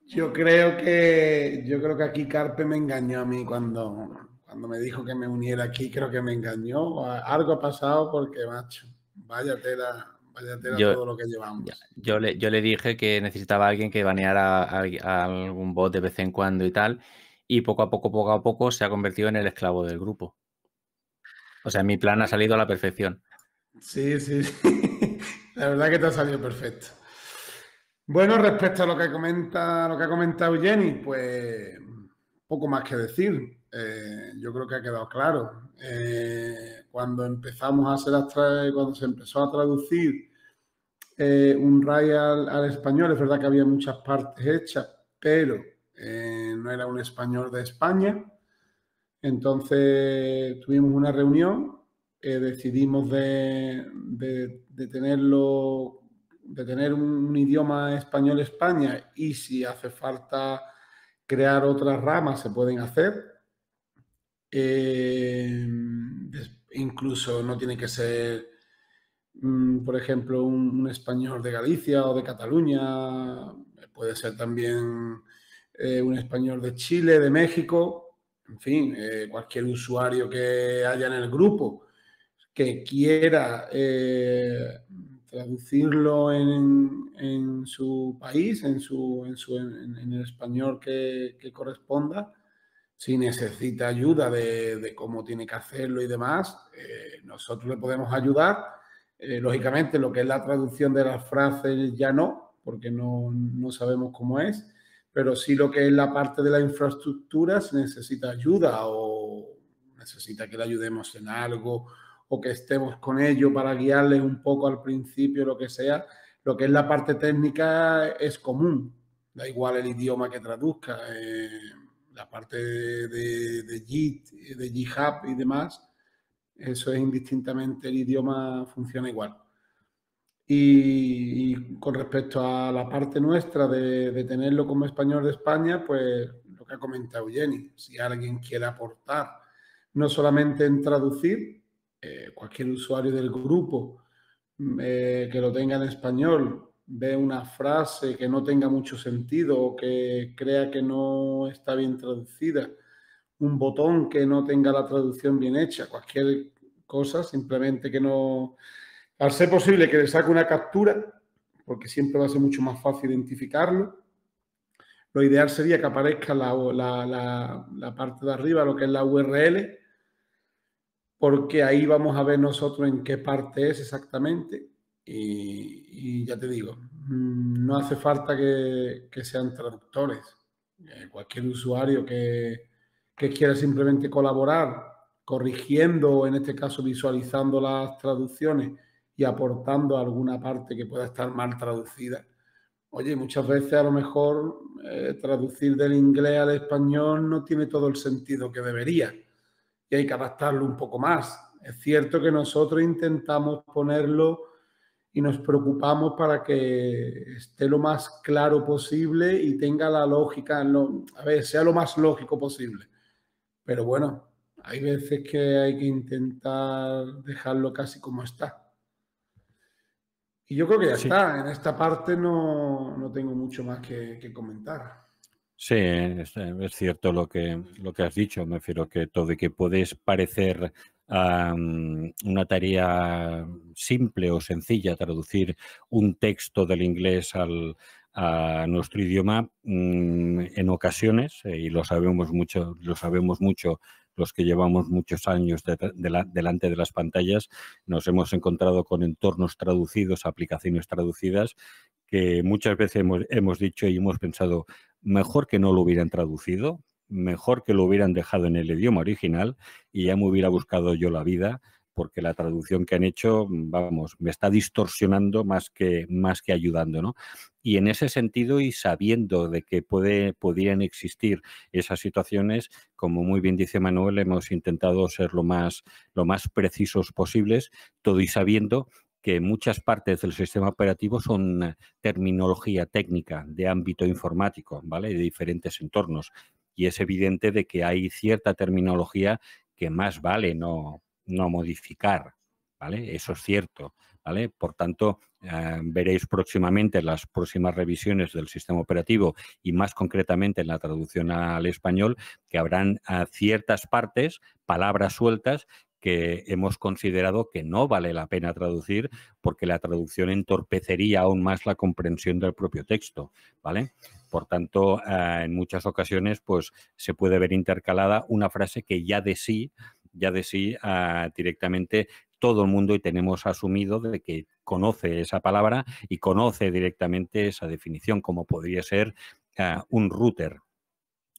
yo creo que yo creo que aquí Carpe me engañó a mí cuando cuando me dijo que me uniera aquí, creo que me engañó. Algo ha pasado porque, macho, vaya tela, vaya todo lo que llevamos. yo, le, dije que necesitaba a alguien que baneara a, algún bot de vez en cuando y tal. Y poco a poco, poco a poco, se ha convertido en el esclavo del grupo. O sea, mi plan ha salido a la perfección. Sí, sí, sí. La verdad que te ha salido perfecto. Bueno, respecto a lo que comenta, lo que ha comentado Jenny, pues poco más que decir. Eh, yo creo que ha quedado claro. Eh, cuando empezamos a hacer cuando se empezó a traducir eh, un RAI al, español, es verdad que había muchas partes hechas, pero no era un español de España. Entonces tuvimos una reunión, decidimos de, tenerlo de tener un, un, idioma español España y si hace falta crear otras ramas se pueden hacer. Eh, incluso no tiene que ser, mm, por ejemplo, un, español de Galicia o de Cataluña, puede ser también eh, un español de Chile, de México, en fin, eh, cualquier usuario que haya en el grupo que quiera traducirlo en, su país, en, su, en, su, el español que corresponda si necesita ayuda de, cómo tiene que hacerlo y demás, eh, nosotros le podemos ayudar. Eh, lógicamente, lo que es la traducción de las frases ya no, porque no, no, sabemos cómo es, pero sí lo que es la parte de la infraestructura, si necesita ayuda o necesita que le ayudemos en algo o que estemos con ello para guiarle un poco al principio, lo que sea, lo que es la parte técnica es común, da igual el idioma que traduzca. Eh, la parte de, de JIT, de GitHub y demás, eso es indistintamente el idioma, funciona igual. Y, con respecto a la parte nuestra de, tenerlo como español de España, pues lo que ha comentado Jenny, si alguien quiere aportar, no solamente en traducir, eh, cualquier usuario del grupo mm, eh, que lo tenga en español ve una frase que no tenga mucho sentido o que crea que no está bien traducida, un botón que no tenga la traducción bien hecha, cualquier cosa, simplemente que no... Al ser posible que le saque una captura, porque siempre va a ser mucho más fácil identificarlo, lo ideal sería que aparezca la, parte de arriba, lo que es la URL, porque ahí vamos a ver nosotros en qué parte es exactamente y, ya te digo, mm, no hace falta que, sean traductores. Eh, cualquier usuario que, que, quiera simplemente colaborar corrigiendo, en este caso visualizando las traducciones y aportando alguna parte que pueda estar mal traducida. Oye, muchas veces a lo mejor eh, traducir del inglés al español no tiene todo el sentido que debería y hay que adaptarlo un poco más. Es cierto que nosotros intentamos ponerlo y nos preocupamos para que esté lo más claro posible y tenga la lógica, a ver, sea lo más lógico posible. Pero bueno, hay veces que hay que intentar dejarlo casi como está. Y yo creo que ya está. En esta parte no, tengo mucho más que, comentar. Sí, es, cierto lo que, lo que has dicho. Me refiero que todo de que puedes parecer una tarea simple o sencilla, traducir un texto del inglés al, a nuestro idioma mm, en ocasiones, eh, y lo sabemos mucho, lo sabemos mucho los que llevamos muchos años delante de las pantallas, nos hemos encontrado con entornos traducidos, aplicaciones traducidas, que muchas veces hemos, hemos dicho y hemos pensado, mejor que no lo hubieran traducido, mejor que lo hubieran dejado en el idioma original y ya me hubiera buscado yo la vida porque la traducción que han hecho, vamos, me está distorsionando más que, más que ayudando, ¿no? Y en ese sentido, y sabiendo de que puede, podrían existir esas situaciones, como muy bien dice Manuel, hemos intentado ser lo más, lo más precisos posibles, todo y sabiendo que muchas partes del sistema operativo son terminología técnica de ámbito informático, ¿vale? De diferentes entornos y es evidente de que hay cierta terminología que más vale no, no modificar, ¿vale? Eso es cierto, ¿vale? Por tanto, eh, veréis próximamente las próximas revisiones del sistema operativo y más concretamente en la traducción al español que habrán ah, ciertas partes, palabras sueltas que hemos considerado que no vale la pena traducir porque la traducción entorpecería aún más la comprensión del propio texto, ¿vale? Por tanto, ah, en muchas ocasiones, pues se puede ver intercalada una frase que ya de sí, ya de sí, ah, directamente todo el mundo y tenemos asumido de que conoce esa palabra y conoce directamente esa definición, como podría ser ah, un router,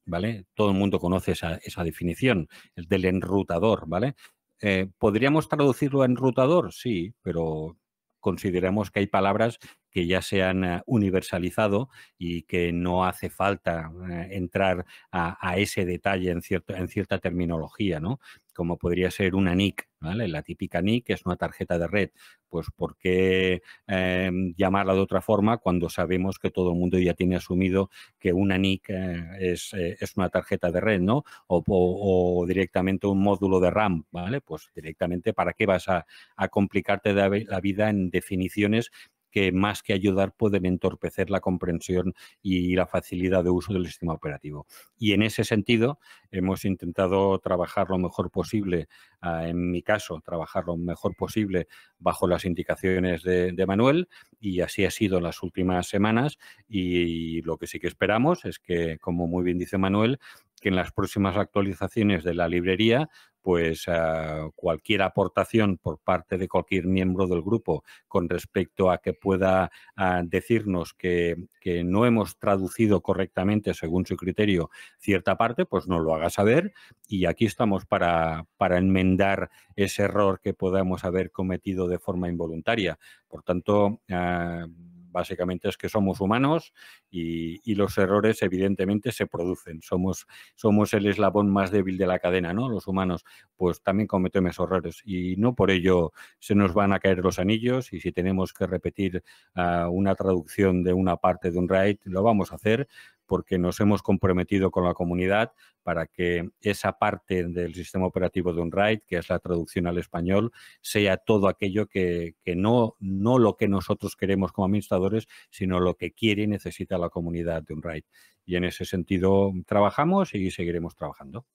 ¿vale? Todo el mundo conoce esa, esa definición, el del enrutador, ¿vale? Eh, ¿Podríamos traducirlo en rutador? Sí, pero consideramos que hay palabras que ya se han eh, universalizado y que no hace falta eh, entrar a, ese detalle en, en cierta terminología. ¿no? como podría ser una NIC, ¿vale? La típica NIC es una tarjeta de red. Pues ¿por qué em, llamarla de otra forma cuando sabemos que todo el mundo ya tiene asumido que una NIC eh, eh, es, una tarjeta de red, ¿no? O, directamente un módulo de RAM, ¿vale? Pues directamente, ¿para qué vas a complicarte la vida en definiciones que más que ayudar pueden entorpecer la comprensión y la facilidad de uso del sistema operativo. Y en ese sentido, hemos intentado trabajar lo mejor posible, ah, en mi caso, trabajar lo mejor posible bajo las indicaciones de, Manuel y así ha sido en las últimas semanas y lo que sí que esperamos es que, como muy bien dice Manuel, que en las próximas actualizaciones de la librería pues ah, cualquier aportación por parte de cualquier miembro del grupo con respecto a que pueda ah, decirnos que, no hemos traducido correctamente, según su criterio, cierta parte, pues no lo haga saber. Y aquí estamos para, enmendar ese error que podamos haber cometido de forma involuntaria. Por tanto, ah, Básicamente es que somos humanos y, los errores evidentemente se producen. Somos, somos el eslabón más débil de la cadena, ¿no? Los humanos, pues también cometemos errores y no por ello se nos van a caer los anillos y si tenemos que repetir ah, una traducción de una parte de un RAID, lo vamos a hacer, porque nos hemos comprometido con la comunidad para que esa parte del sistema operativo de Unride, que es la traducción al español, sea todo aquello que, no, no lo que nosotros queremos como administradores, sino lo que quiere y necesita la comunidad de Unride. Y en ese sentido trabajamos y seguiremos trabajando.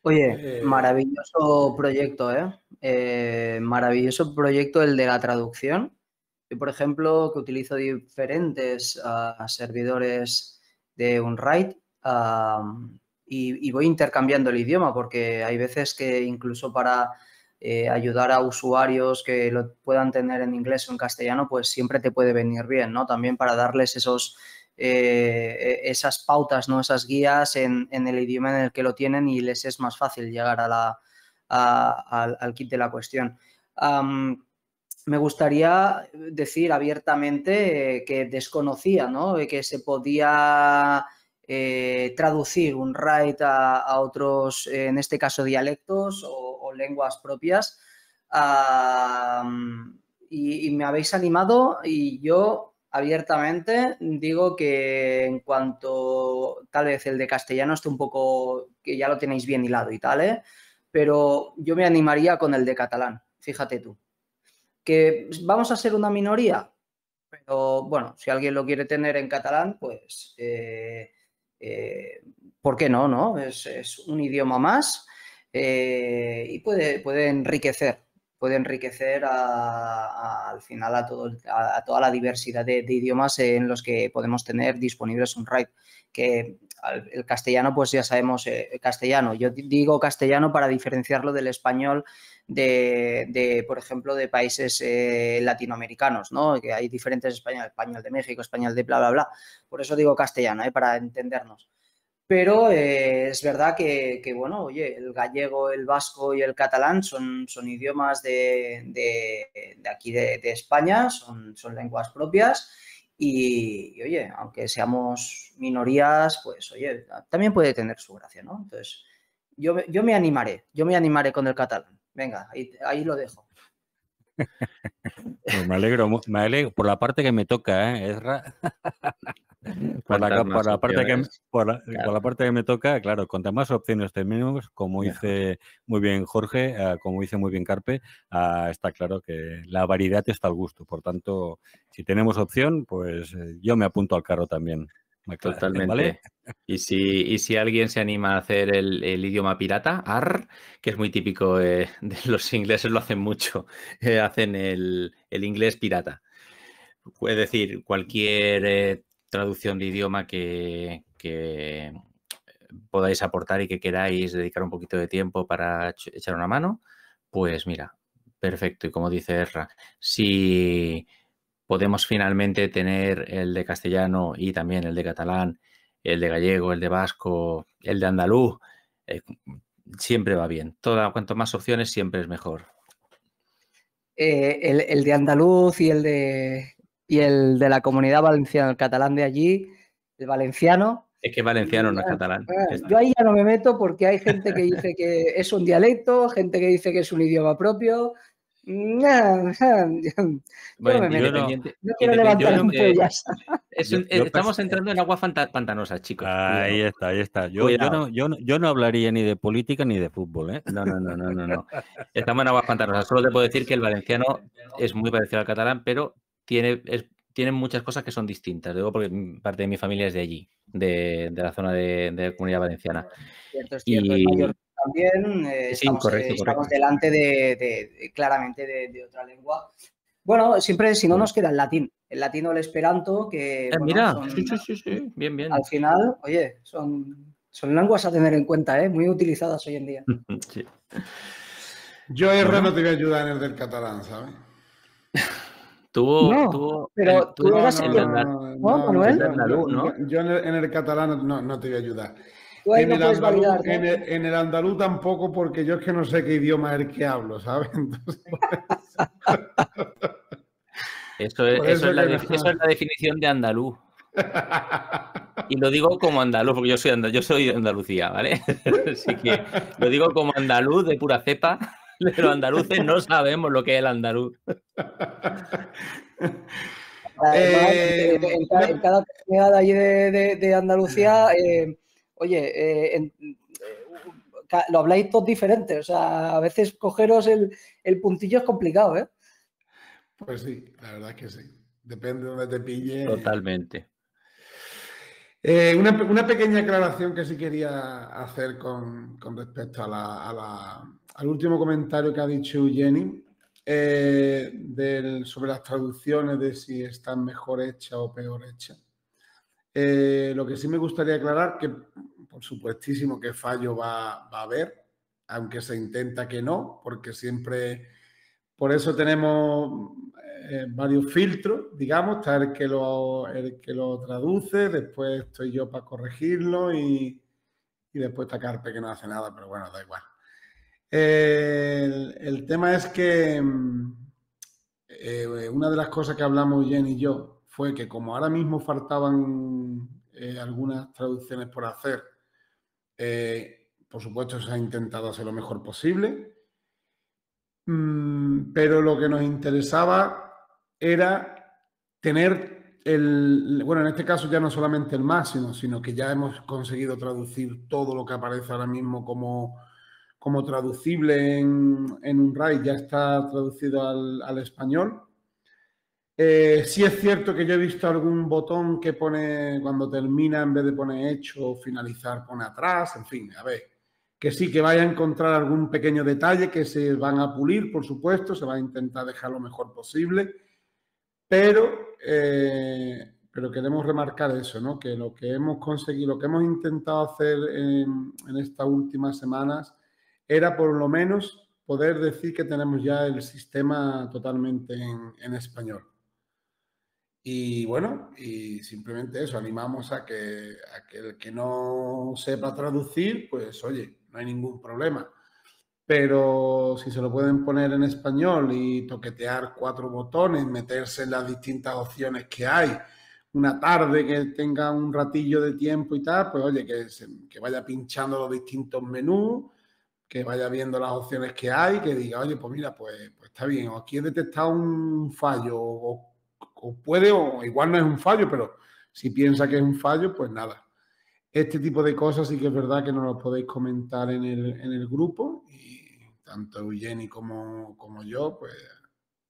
Oye, eh, maravilloso proyecto, ¿eh? eh maravilloso proyecto el de la traducción yo, por ejemplo, que utilizo diferentes ah, servidores de Unwrite y, voy intercambiando el idioma porque hay veces que incluso para eh, ayudar a usuarios que lo puedan tener en inglés o en castellano, pues siempre te puede venir bien, ¿no? También para darles esos... Eh, e, esas pautas, ¿no? esas guías en, el idioma en el que lo tienen y les es más fácil llegar a la, al, kit de la cuestión me gustaría decir abiertamente eh, que desconocía, ¿no? Eh, que se podía eh, traducir un RAID a, otros, en este caso, dialectos o, lenguas propias. y, me habéis animado y yo abiertamente digo que en cuanto tal vez el de castellano esté un poco, que ya lo tenéis bien hilado y tal, pero yo me animaría con el de catalán, fíjate tú que vamos a ser una minoría, pero bueno, si alguien lo quiere tener en catalán, pues, eh, eh, ¿por qué no? no? Es, un idioma más eh, y puede, puede enriquecer puede enriquecer al final a, todo, a, toda la diversidad de, idiomas en los que podemos tener disponibles un RAID. Que el castellano, pues ya sabemos, eh, castellano. Yo digo castellano para diferenciarlo del español de, de por ejemplo, de países eh, latinoamericanos, ¿no? Que hay diferentes españoles, español de México, español de bla, bla, bla. Por eso digo castellano, eh, para entendernos pero eh, es verdad que, bueno, oye, el gallego, el vasco y el catalán son, son idiomas de, aquí de, España, son, son lenguas propias. Y, oye, aunque seamos minorías, pues oye, también puede tener su gracia, ¿no? Entonces, yo, yo me animaré, yo me animaré con el catalán. Venga, ahí, ahí lo dejo. Pues me alegro, me alegro por la parte que me toca, ¿eh? por, la, parte que, por la, parte que me toca, claro, cuanto más opciones tenemos, como dice muy bien Jorge, ah, como dice muy bien Carpe, ah, está claro que la variedad está al gusto. Por tanto, si tenemos opción, pues eh, yo me apunto al carro también. Totalmente. Y, si, si alguien se anima a hacer el, idioma pirata, AR, que es muy típico eh, de los ingleses, lo hacen mucho, eh, hacen el, inglés pirata. Es decir, cualquier eh, traducción de idioma que, que, podáis aportar y que queráis dedicar un poquito de tiempo para echar una mano, pues mira, perfecto. Y como dice Erra, si podemos finalmente tener el de castellano y también el de catalán, el de gallego, el de vasco, el de andaluz. Eh, siempre va bien. cuanto más opciones, siempre es mejor. Eh, el, de andaluz y el de, y el de la comunidad valenciana, el catalán de allí, el valenciano. Es que valenciano no es ah, catalán. Ah, yo ahí ya no me meto porque hay gente que dice que es un dialecto, gente que dice que es un idioma propio, No, Estamos entrando en aguas pantanosas, chicos. Ahí está, ahí está. Yo, no, hablaría ni de política ni de fútbol. ¿eh? No, no, no, no, no, Estamos en aguas pantanosas. Solo te puedo decir que el valenciano es muy parecido al catalán, pero tiene, tienen muchas cosas que son distintas. Digo porque parte de mi familia es de allí, de, la zona de, la comunidad valenciana también. Eh, eh, estamos, delante de, claramente de, otra lengua. Bueno, siempre, si no, nos queda el latín. El latino, el esperanto, que. Eh, mira, bien, bien. Al final, oye, son, son lenguas a tener en cuenta, muy utilizadas hoy en día. Yo, R, no te voy a ayudar en el del catalán, ¿sabes? Tú, no, tú, pero tú, no, no, no, Manuel? Yo en en el catalán no, te voy a ayudar en, el andaluz, tampoco, porque yo es que no sé qué idioma es el que hablo, ¿sabes? eso, es, la, definición de andaluz. Y lo digo como andaluz, porque yo soy, yo soy de Andalucía, ¿vale? Así que lo digo como andaluz de pura cepa. pero andaluces no sabemos lo que es el andaluz. Eh, en, cada, de, Andalucía oye, eh, eh, lo habláis todos diferentes, o sea, a veces cogeros el, puntillo es complicado, ¿eh? Pues sí, la verdad es que sí. Depende de donde te pille. Totalmente. Eh, una, pequeña aclaración que sí quería hacer con, respecto al último comentario que ha dicho Jenny sobre las traducciones de si están mejor hechas o peor hechas. lo que sí me gustaría aclarar que por supuestísimo que fallo va, a haber, aunque se intenta que no, porque siempre, por eso tenemos eh, varios filtros, digamos, está el que, lo, que lo traduce, después estoy yo para corregirlo y, después está Carpe que no hace nada, pero bueno, da igual. el, tema es que eh, una de las cosas que hablamos Jen y yo fue que como ahora mismo faltaban eh, algunas traducciones por hacer eh, por supuesto, se ha intentado hacer lo mejor posible, mm, pero lo que nos interesaba era tener el, bueno, en este caso ya no solamente el máximo, sino que ya hemos conseguido traducir todo lo que aparece ahora mismo como, traducible en, en un RAID, ya está traducido al español. Eh, sí es cierto que yo he visto algún botón que pone cuando termina, en vez de poner hecho, o finalizar, pone atrás, en fin, a ver. Que sí, que vaya a encontrar algún pequeño detalle que se van a pulir, por supuesto, se va a intentar dejar lo mejor posible, pero, eh, pero queremos remarcar eso, ¿no? Que lo que hemos conseguido, lo que hemos intentado hacer en, estas últimas semanas era por lo menos poder decir que tenemos ya el sistema totalmente en español. Y bueno, y simplemente eso, animamos a que, aquel que el que no sepa traducir, pues oye, no hay ningún problema. Pero si se lo pueden poner en español y toquetear cuatro botones, meterse en las distintas opciones que hay, una tarde que tenga un ratillo de tiempo y tal, pues oye, que, que vaya pinchando los distintos menús, que vaya viendo las opciones que hay, que diga, oye, pues mira, pues, pues está bien, o aquí he detectado un fallo o o puede, o igual no es un fallo, pero si piensa que es un fallo, pues nada. Este tipo de cosas sí que es verdad que no lo podéis comentar en el, grupo y tanto Eugeni como, como yo, pues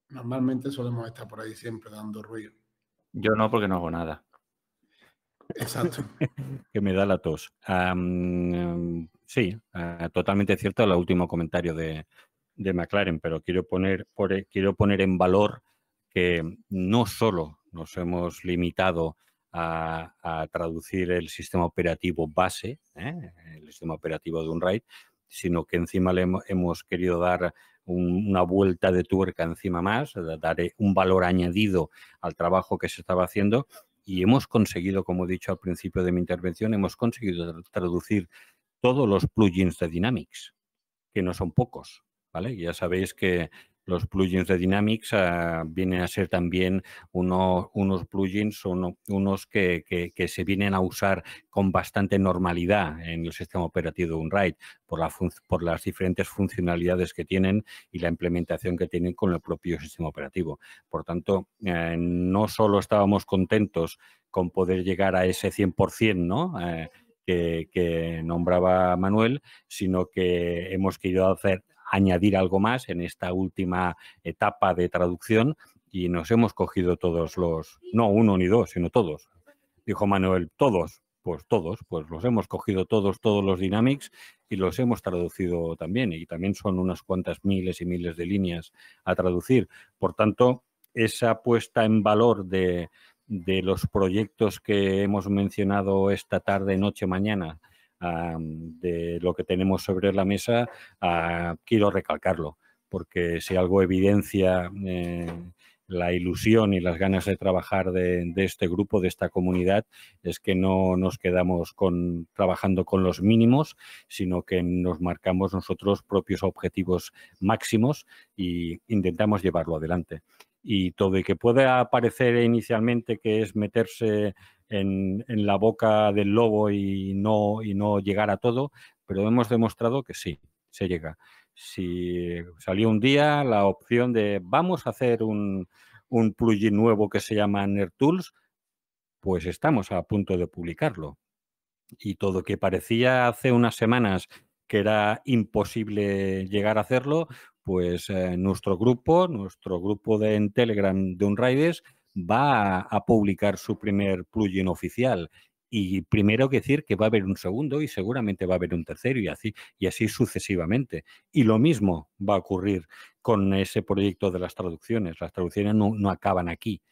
normalmente solemos estar por ahí siempre dando ruido. Yo no, porque no hago nada. Exacto. que me da la tos. sí, ah, totalmente cierto el último comentario de, McLaren, pero quiero poner, quiero poner en valor que no solo nos hemos limitado a, traducir el sistema operativo base, ¿eh? el sistema operativo de un RAID, sino que encima le hemos querido dar una vuelta de tuerca encima más, dar un valor añadido al trabajo que se estaba haciendo y hemos conseguido, como he dicho al principio de mi intervención, hemos conseguido traducir todos los plugins de Dynamics, que no son pocos, ¿vale? Ya sabéis que los plugins de Dynamics ah, vienen a ser también uno, unos plugins, son unos que, se vienen a usar con bastante normalidad en el sistema operativo Unwrite por, la por las diferentes funcionalidades que tienen y la implementación que tienen con el propio sistema operativo. Por tanto, eh, no solo estábamos contentos con poder llegar a ese 100%, ¿no? Eh, que, que, nombraba Manuel, sino que hemos querido hacer añadir algo más en esta última etapa de traducción y nos hemos cogido todos los, no uno ni dos, sino todos. Dijo Manuel, todos, pues todos, pues los hemos cogido todos, todos los dynamics y los hemos traducido también. Y también son unas cuantas miles y miles de líneas a traducir. Por tanto, esa puesta en valor de, de los proyectos que hemos mencionado esta tarde, noche, mañana, Ah, mm, de lo que tenemos sobre la mesa, ah, quiero recalcarlo, porque si algo evidencia eh, la ilusión y las ganas de trabajar de, este grupo, de esta comunidad, es que no nos quedamos trabajando con los mínimos, sino que nos marcamos nosotros propios objetivos máximos e intentamos llevarlo adelante y todo, y que puede parecer inicialmente que es meterse en, la boca del lobo y no, y no llegar a todo, pero hemos demostrado que sí, se llega. Si salió un día la opción de vamos a hacer un, un plugin nuevo que se llama NerdTools, pues estamos a punto de publicarlo. Y todo que parecía hace unas semanas que era imposible llegar a hacerlo, pues eh, nuestro grupo, nuestro grupo de, en Telegram de Unraides va a, publicar su primer plugin oficial. Y primero que decir que va a haber un segundo y seguramente va a haber un tercero y así, y así sucesivamente. Y lo mismo va a ocurrir con ese proyecto de las traducciones. Las traducciones no acaban aquí.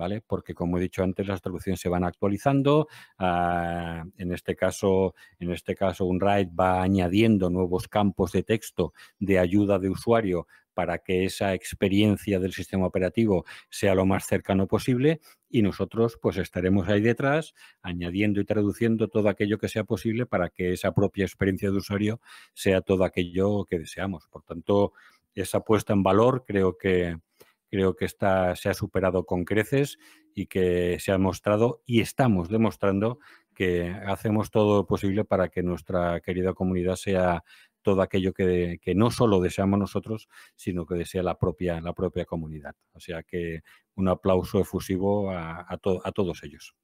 ¿vale? Porque como he dicho antes, las traducciones se van actualizando. Ah, en, este caso, en este caso, un RAID va añadiendo nuevos campos de texto de ayuda de usuario para que esa experiencia del sistema operativo sea lo más cercano posible y nosotros pues estaremos ahí detrás añadiendo y traduciendo todo aquello que sea posible para que esa propia experiencia de usuario sea todo aquello que deseamos. Por tanto, esa puesta en valor creo que, Creo que esta se ha superado con creces y que se ha mostrado y estamos demostrando que hacemos todo lo posible para que nuestra querida comunidad sea todo aquello que, no solo deseamos nosotros, sino que desea la propia, la propia comunidad. O sea que un aplauso efusivo a, todos ellos.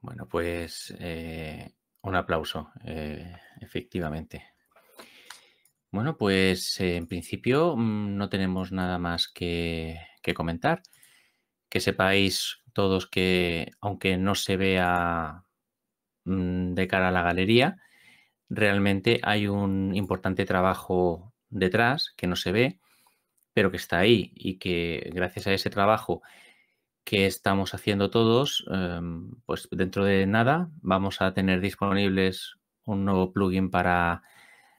Bueno, pues eh, un aplauso, eh, efectivamente. Bueno, pues eh, en principio mm, no tenemos nada más que, comentar. Que sepáis todos que, aunque no se vea mm, de cara a la galería, realmente hay un importante trabajo detrás que no se ve, pero que está ahí y que gracias a ese trabajo que estamos haciendo todos, em, pues dentro de nada vamos a tener disponibles un nuevo plugin para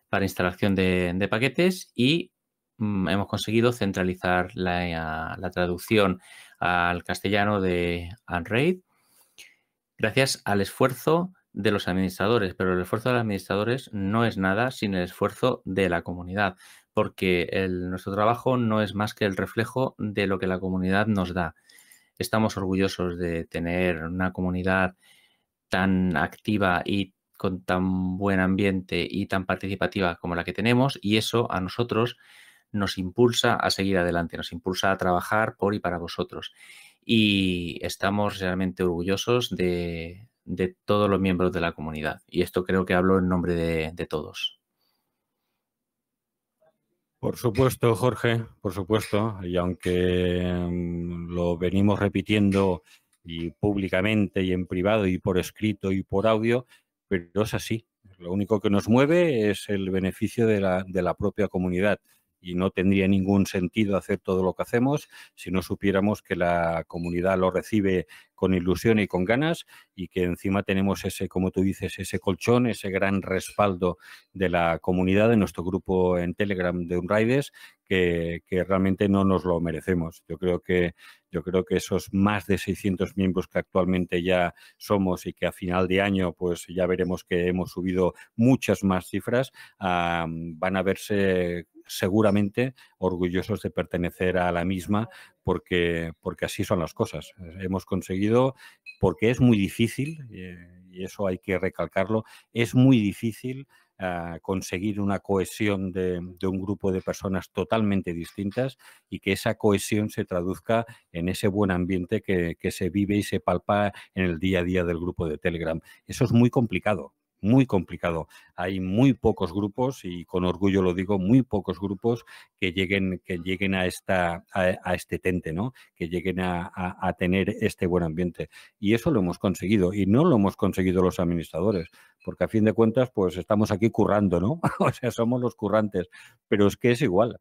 para instalación de, paquetes y mm, hemos conseguido centralizar la, traducción al castellano de Unraid gracias al esfuerzo de los administradores, pero el esfuerzo de los administradores no es nada sin el esfuerzo de la comunidad, porque nuestro trabajo no es más que el reflejo de lo que la comunidad nos da. Estamos orgullosos de tener una comunidad tan activa y con tan buen ambiente y tan participativa como la que tenemos y eso a nosotros nos impulsa a seguir adelante, nos impulsa a trabajar por y para vosotros. Y estamos realmente orgullosos de, todos los miembros de la comunidad. Y esto creo que hablo en nombre de, de todos. Por supuesto, Jorge, por supuesto. Y aunque mm, lo venimos repitiendo y públicamente y en privado y por escrito y por audio, pero es así. Lo único que nos mueve es el beneficio de la, de la propia comunidad y no tendría ningún sentido hacer todo lo que hacemos si no supiéramos que la comunidad lo recibe con ilusión y con ganas y que encima tenemos ese, como tú dices, ese colchón, ese gran respaldo de la comunidad, de nuestro grupo en Telegram de Unraides, que, que realmente no nos lo merecemos. Yo creo que yo creo que esos más de 600 miembros que actualmente ya somos y que a final de año pues ya veremos que hemos subido muchas más cifras, ah, van a verse seguramente orgullosos de pertenecer a la misma porque, porque así son las cosas. Hemos conseguido, porque es muy difícil, eh, y eso hay que recalcarlo, es muy difícil ah, conseguir una cohesión de, un grupo de personas totalmente distintas y que esa cohesión se traduzca en ese buen ambiente que, se vive y se palpa en el día a día del grupo de Telegram. Eso es muy complicado muy complicado. Hay muy pocos grupos, y con orgullo lo digo, muy pocos grupos que lleguen, que lleguen a, esta, a, este tente, ¿no? que lleguen a, a tener este buen ambiente. Y eso lo hemos conseguido, y no lo hemos conseguido los administradores, porque a fin de cuentas, pues estamos aquí currando, ¿no? o sea, somos los currantes, pero es que es igual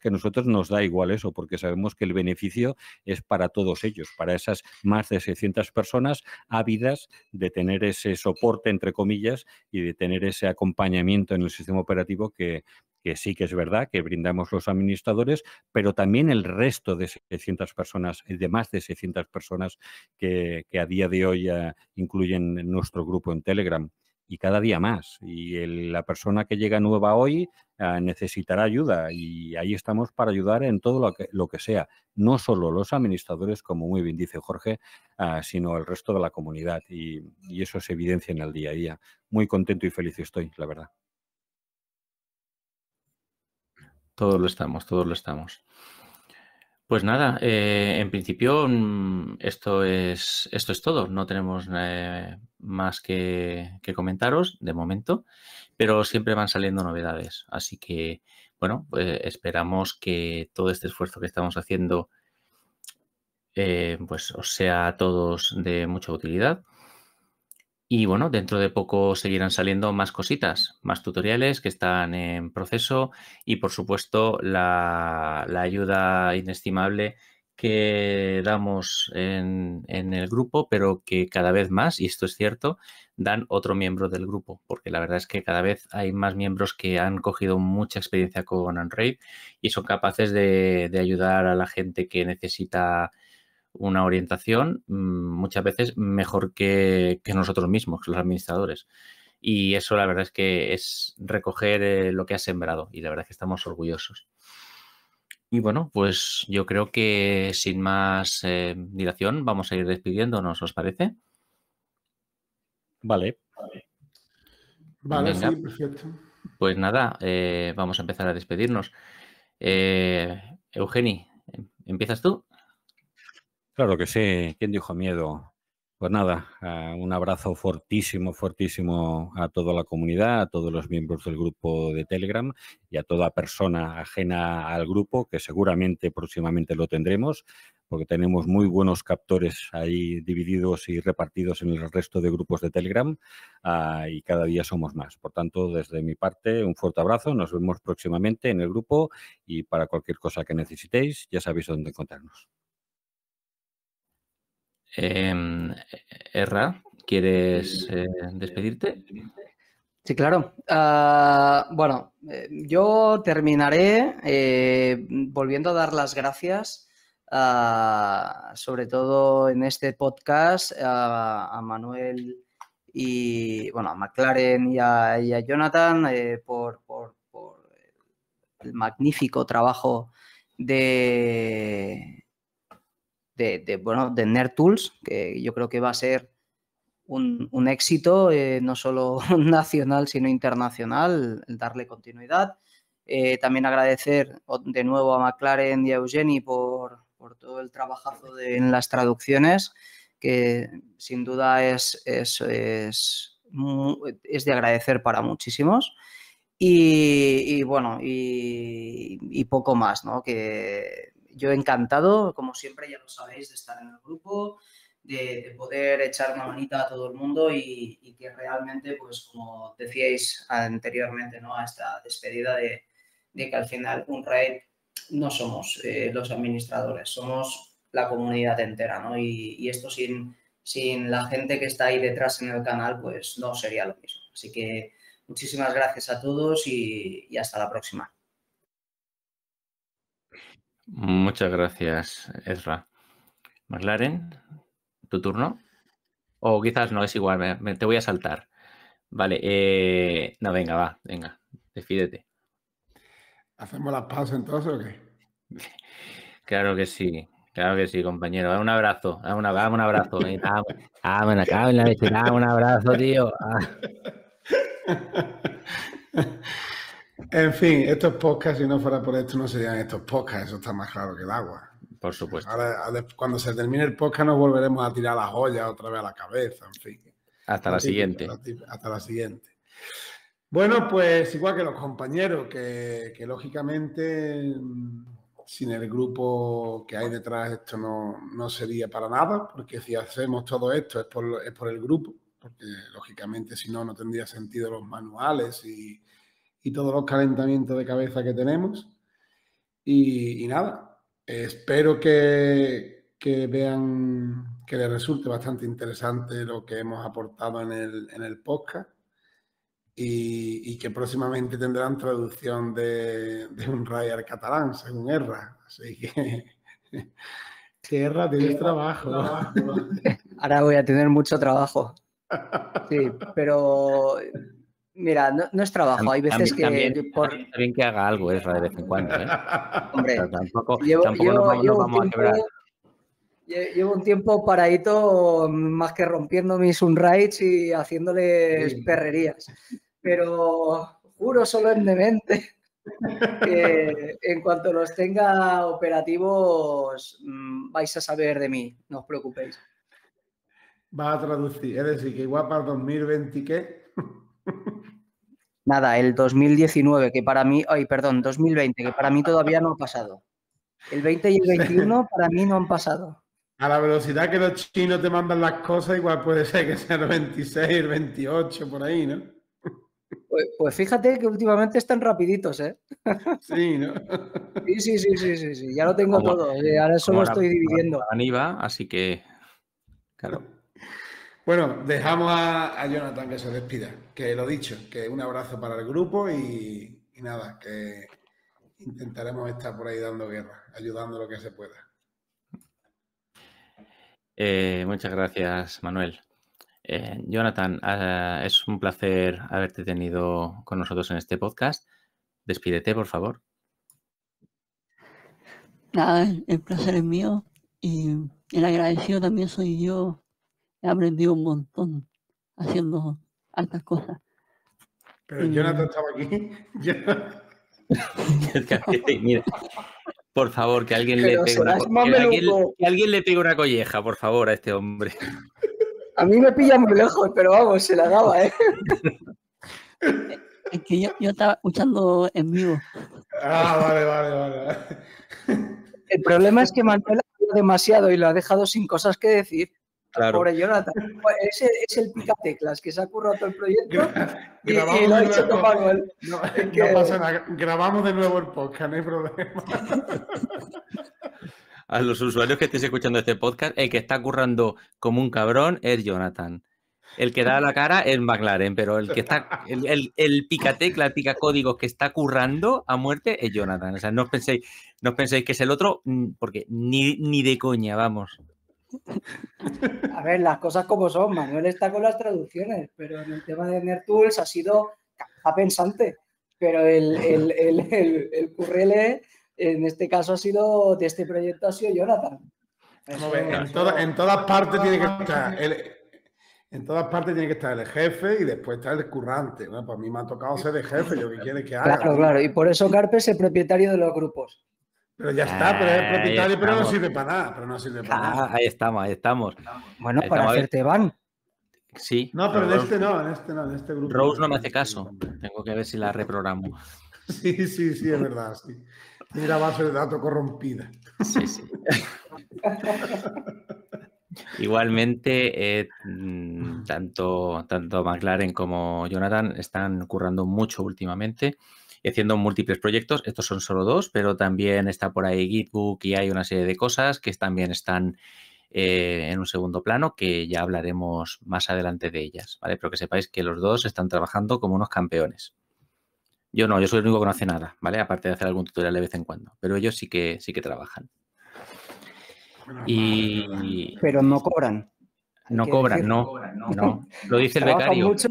que a nosotros nos da igual eso, porque sabemos que el beneficio es para todos ellos, para esas más de 600 personas ávidas de tener ese soporte, entre comillas, y de tener ese acompañamiento en el sistema operativo que, que sí que es verdad que brindamos los administradores, pero también el resto de 600 personas, eh, de más de 600 personas que, que a día de hoy eh, incluyen nuestro grupo en Telegram y cada día más. Y la persona que llega nueva hoy ah, necesitará ayuda y ahí estamos para ayudar en todo lo que, lo que sea, no solo los administradores, como muy bien dice Jorge, ah, sino el resto de la comunidad y, eso se evidencia en el día a día. Muy contento y feliz estoy, la verdad. Todos lo estamos, todos lo estamos. Pues nada, eh, en principio mm, esto es, esto es todo. No tenemos eh, más que, comentaros de momento, pero siempre van saliendo novedades. Así que, bueno, pues, esperamos que todo este esfuerzo que estamos haciendo eh, pues os sea a todos de mucha utilidad. Y bueno, dentro de poco seguirán saliendo más cositas, más tutoriales que están en proceso y por supuesto la, la ayuda inestimable que damos en, el grupo, pero que cada vez más, y esto es cierto, dan otro miembro del grupo, porque la verdad es que cada vez hay más miembros que han cogido mucha experiencia con Unraid y son capaces de, ayudar a la gente que necesita una orientación, mm, muchas veces mejor que, que nosotros mismos, los administradores. Y eso la verdad es que es recoger eh, lo que ha sembrado y la verdad es que estamos orgullosos. Y bueno, pues yo creo que sin más eh, dilación vamos a ir despidiéndonos, ¿os parece? Vale. Vale, sí, perfecto. Pues nada, eh, vamos a empezar a despedirnos. Eh, Eugeni, ¿em-, ¿empiezas tú? Claro que sí. ¿Quién dijo miedo? Pues nada, ah, un abrazo fortísimo, fortísimo a toda la comunidad, a todos los miembros del grupo de Telegram y a toda persona ajena al grupo, que seguramente próximamente lo tendremos, porque tenemos muy buenos captores ahí divididos y repartidos en el resto de grupos de Telegram ah, y cada día somos más. Por tanto, desde mi parte, un fuerte abrazo, nos vemos próximamente en el grupo y para cualquier cosa que necesitéis, ya sabéis dónde encontrarnos. Em, Erra, ¿quieres eh, despedirte? Sí, claro. Ah, bueno, eh, yo terminaré eh, volviendo a dar las gracias, ah, sobre todo en este podcast, ah, a Manuel y, bueno, a McLaren y a, Jonathan por el magnífico trabajo de, de, de, bueno, de Nerd Tools, que yo creo que va a ser un, un éxito, eh, no solo nacional, sino internacional, darle continuidad. Eh, también agradecer de nuevo a McLaren y a Eugeni por, por todo el trabajazo en las traducciones, que sin duda es, es, es, es de agradecer para muchísimos. Y, bueno, y, y, poco más, ¿no? Que yo encantado, como siempre ya lo sabéis, de estar en el grupo, de, poder echar una manita a todo el mundo y, que realmente, pues como decíais anteriormente, ¿no? A esta despedida de, que al final un raid no somos eh, los administradores, somos la comunidad entera, Y, esto sin, sin la gente que está ahí detrás en el canal, pues no sería lo mismo. Así que muchísimas gracias a todos y hasta la próxima. Muchas gracias, Ezra. McLaren, tu turno. O quizás no, es igual, te voy a saltar. Vale, eh, no, venga, va, venga, despídete. ¿Hacemos las pausas entonces o qué? Claro que sí, claro que sí, compañero. un abrazo, ah, ah, un abrazo. un abrazo. acabo la un abrazo, tío. Ah. En fin, estos podcasts, si no fuera por esto, no serían estos podcasts, eso está más claro que el agua. Por supuesto. Ahora, cuando se termine el podcast, nos volveremos a tirar las joyas otra vez a la cabeza, en fin. Hasta la siguiente. Hasta la siguiente. Bueno, pues igual que los compañeros, que, lógicamente mm, sin el grupo que hay detrás esto no, sería para nada, porque si hacemos todo esto es por, es por el grupo, porque lógicamente si no, no tendría sentido los manuales y, y todos los calentamientos de cabeza que tenemos. Y, nada, espero que, vean, que les resulte bastante interesante lo que hemos aportado en el, en el podcast. Y, que próximamente tendrán traducción de, un rayar catalán, según Erra. Así que, Erra, tienes trabajo. trabajo. Ahora voy a tener mucho trabajo. Sí, pero Mira, no, es trabajo. Hay veces que. También, por... que haga algo, Ezra, de vez en cuando. ¿eh? Hombre, tampoco, llevo, tampoco Llevo un tiempo paradito, más que rompiendo mis unrights y haciéndoles perrerías. Pero juro solemnemente que en cuanto los tenga operativos, mm, vais a saber de mí, no os preocupéis. Va a traducir, es decir, que igual para 2020, ¿qué? Nada, el 2019, que para mí, ay, perdón, 2020, que para mí todavía no ha pasado. El 20 y el 21 para mí no han pasado. A la velocidad que los chinos te mandan las cosas, igual puede ser que sea el 26, el 28, por ahí, ¿no? Pues, pues, fíjate que últimamente están rapiditos, ¿eh? Sí, ¿no? Sí, sí, sí, sí, sí, ya lo tengo todo. Eh, ahora solo estoy dividiendo. Aníbal, así que, claro. Bueno, dejamos a, Jonathan que se despida. Que lo dicho, que un abrazo para el grupo y, nada, que intentaremos estar por ahí dando guerra, ayudando lo que se pueda. Eh, muchas gracias, Manuel. Eh, Jonathan, ah, es un placer haberte tenido con nosotros en este podcast. Despídete, por favor. Nada, el placer es mío y el agradecido también soy yo he aprendido un montón haciendo altas cosas. Pero Jonathan estaba aquí. por favor, que alguien, le pegue una, que alguien, le pegue una colleja, por favor, a este hombre. A mí me pilla muy lejos, pero vamos, se la daba, ¿eh? Es que yo, estaba escuchando en vivo. Ah, vale, vale, vale. El problema es que Manuel ha demasiado y lo ha dejado sin cosas que decir. Claro. Pobre Jonathan. Es el, picateclas que se ha currado todo el proyecto y, lo ha hecho topado pasa Grabamos de nuevo el podcast, no hay problema. A los usuarios que estéis escuchando este podcast, el que está currando como un cabrón es Jonathan. El que da la cara es McLaren, pero el que está, el, el, el pica códigos que está currando a muerte es Jonathan. O sea, no os penséis, no penséis que es el otro, mm, porque ni, ni de coña, vamos. A ver, las cosas como son. Manuel está con las traducciones, pero en el tema de NerdTools ha sido pensante. Pero el, el, currele, en este caso, ha sido de este proyecto, ha sido Jonathan. en, todas partes tiene que estar. En todas partes tiene que estar el jefe y después está el currante. Bueno, pues a mí me ha tocado ser el jefe, yo que quiere que haga. Claro, claro. Y por eso Carpe es el propietario de los grupos. Pero ya está, pero es propietario, pero no sirve para nada. Pero no sirve para nada. Ahí estamos, ahí estamos. Bueno, para hacerte van. Sí. No, pero, de en este no, en este no, en este grupo. Rose no me hace este caso. Tengo que ver si la reprogramo. Sí, sí, sí, es verdad, sí. Tiene la base de datos corrompida. Sí, sí. Igualmente, eh, mm, tanto, tanto McLaren como Jonathan están currando mucho últimamente haciendo múltiples proyectos. Estos son solo dos, pero también está por ahí Gitbook y hay una serie de cosas que también están eh, en un segundo plano, que ya hablaremos más adelante de ellas, ¿vale? Pero que sepáis que los dos están trabajando como unos campeones. Yo no, yo soy el único que no hace nada, ¿vale? Aparte de hacer algún tutorial de vez en cuando, pero ellos sí que, sí que trabajan. Pero no cobran. No cobran, no, Lo dice el becario. Mucho,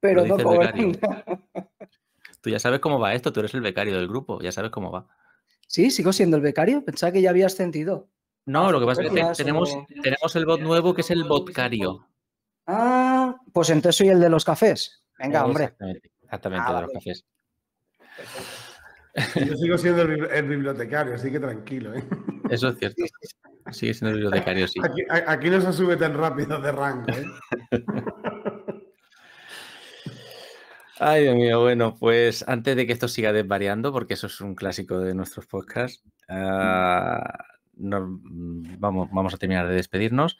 pero no cobran. Tú ya sabes cómo va esto, tú eres el becario del grupo, ya sabes cómo va. Sí, sigo siendo el becario, pensaba que ya habías sentido. No, lo que pasa es que tenemos, tenemos el bot nuevo que es el botcario. Ah, pues entonces soy el de los cafés. Venga, hombre. Exactamente, exactamente ah, de los cafés. Yo sigo siendo el, bibliotecario, así que tranquilo. ¿eh? Eso es cierto. Sigue siendo el bibliotecario, sí. Aquí, aquí no se sube tan rápido de rango. ¿eh? Ay, Dios mío, bueno, pues antes de que esto siga desvariando, porque eso es un clásico de nuestros podcasts, mm. ah, mm, vamos, a terminar de despedirnos.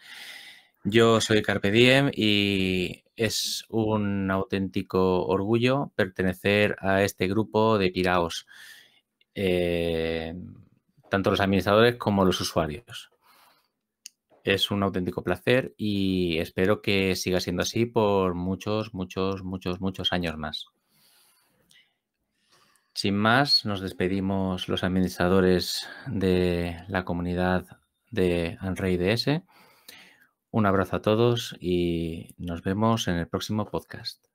Yo soy Carpe Diem y es un auténtico orgullo pertenecer a este grupo de piraos, eh, tanto los administradores como los usuarios. Es un auténtico placer y espero que siga siendo así por muchos, muchos, muchos, muchos años más. Sin más, nos despedimos los administradores de la comunidad de Unray DS. E un abrazo a todos y nos vemos en el próximo podcast.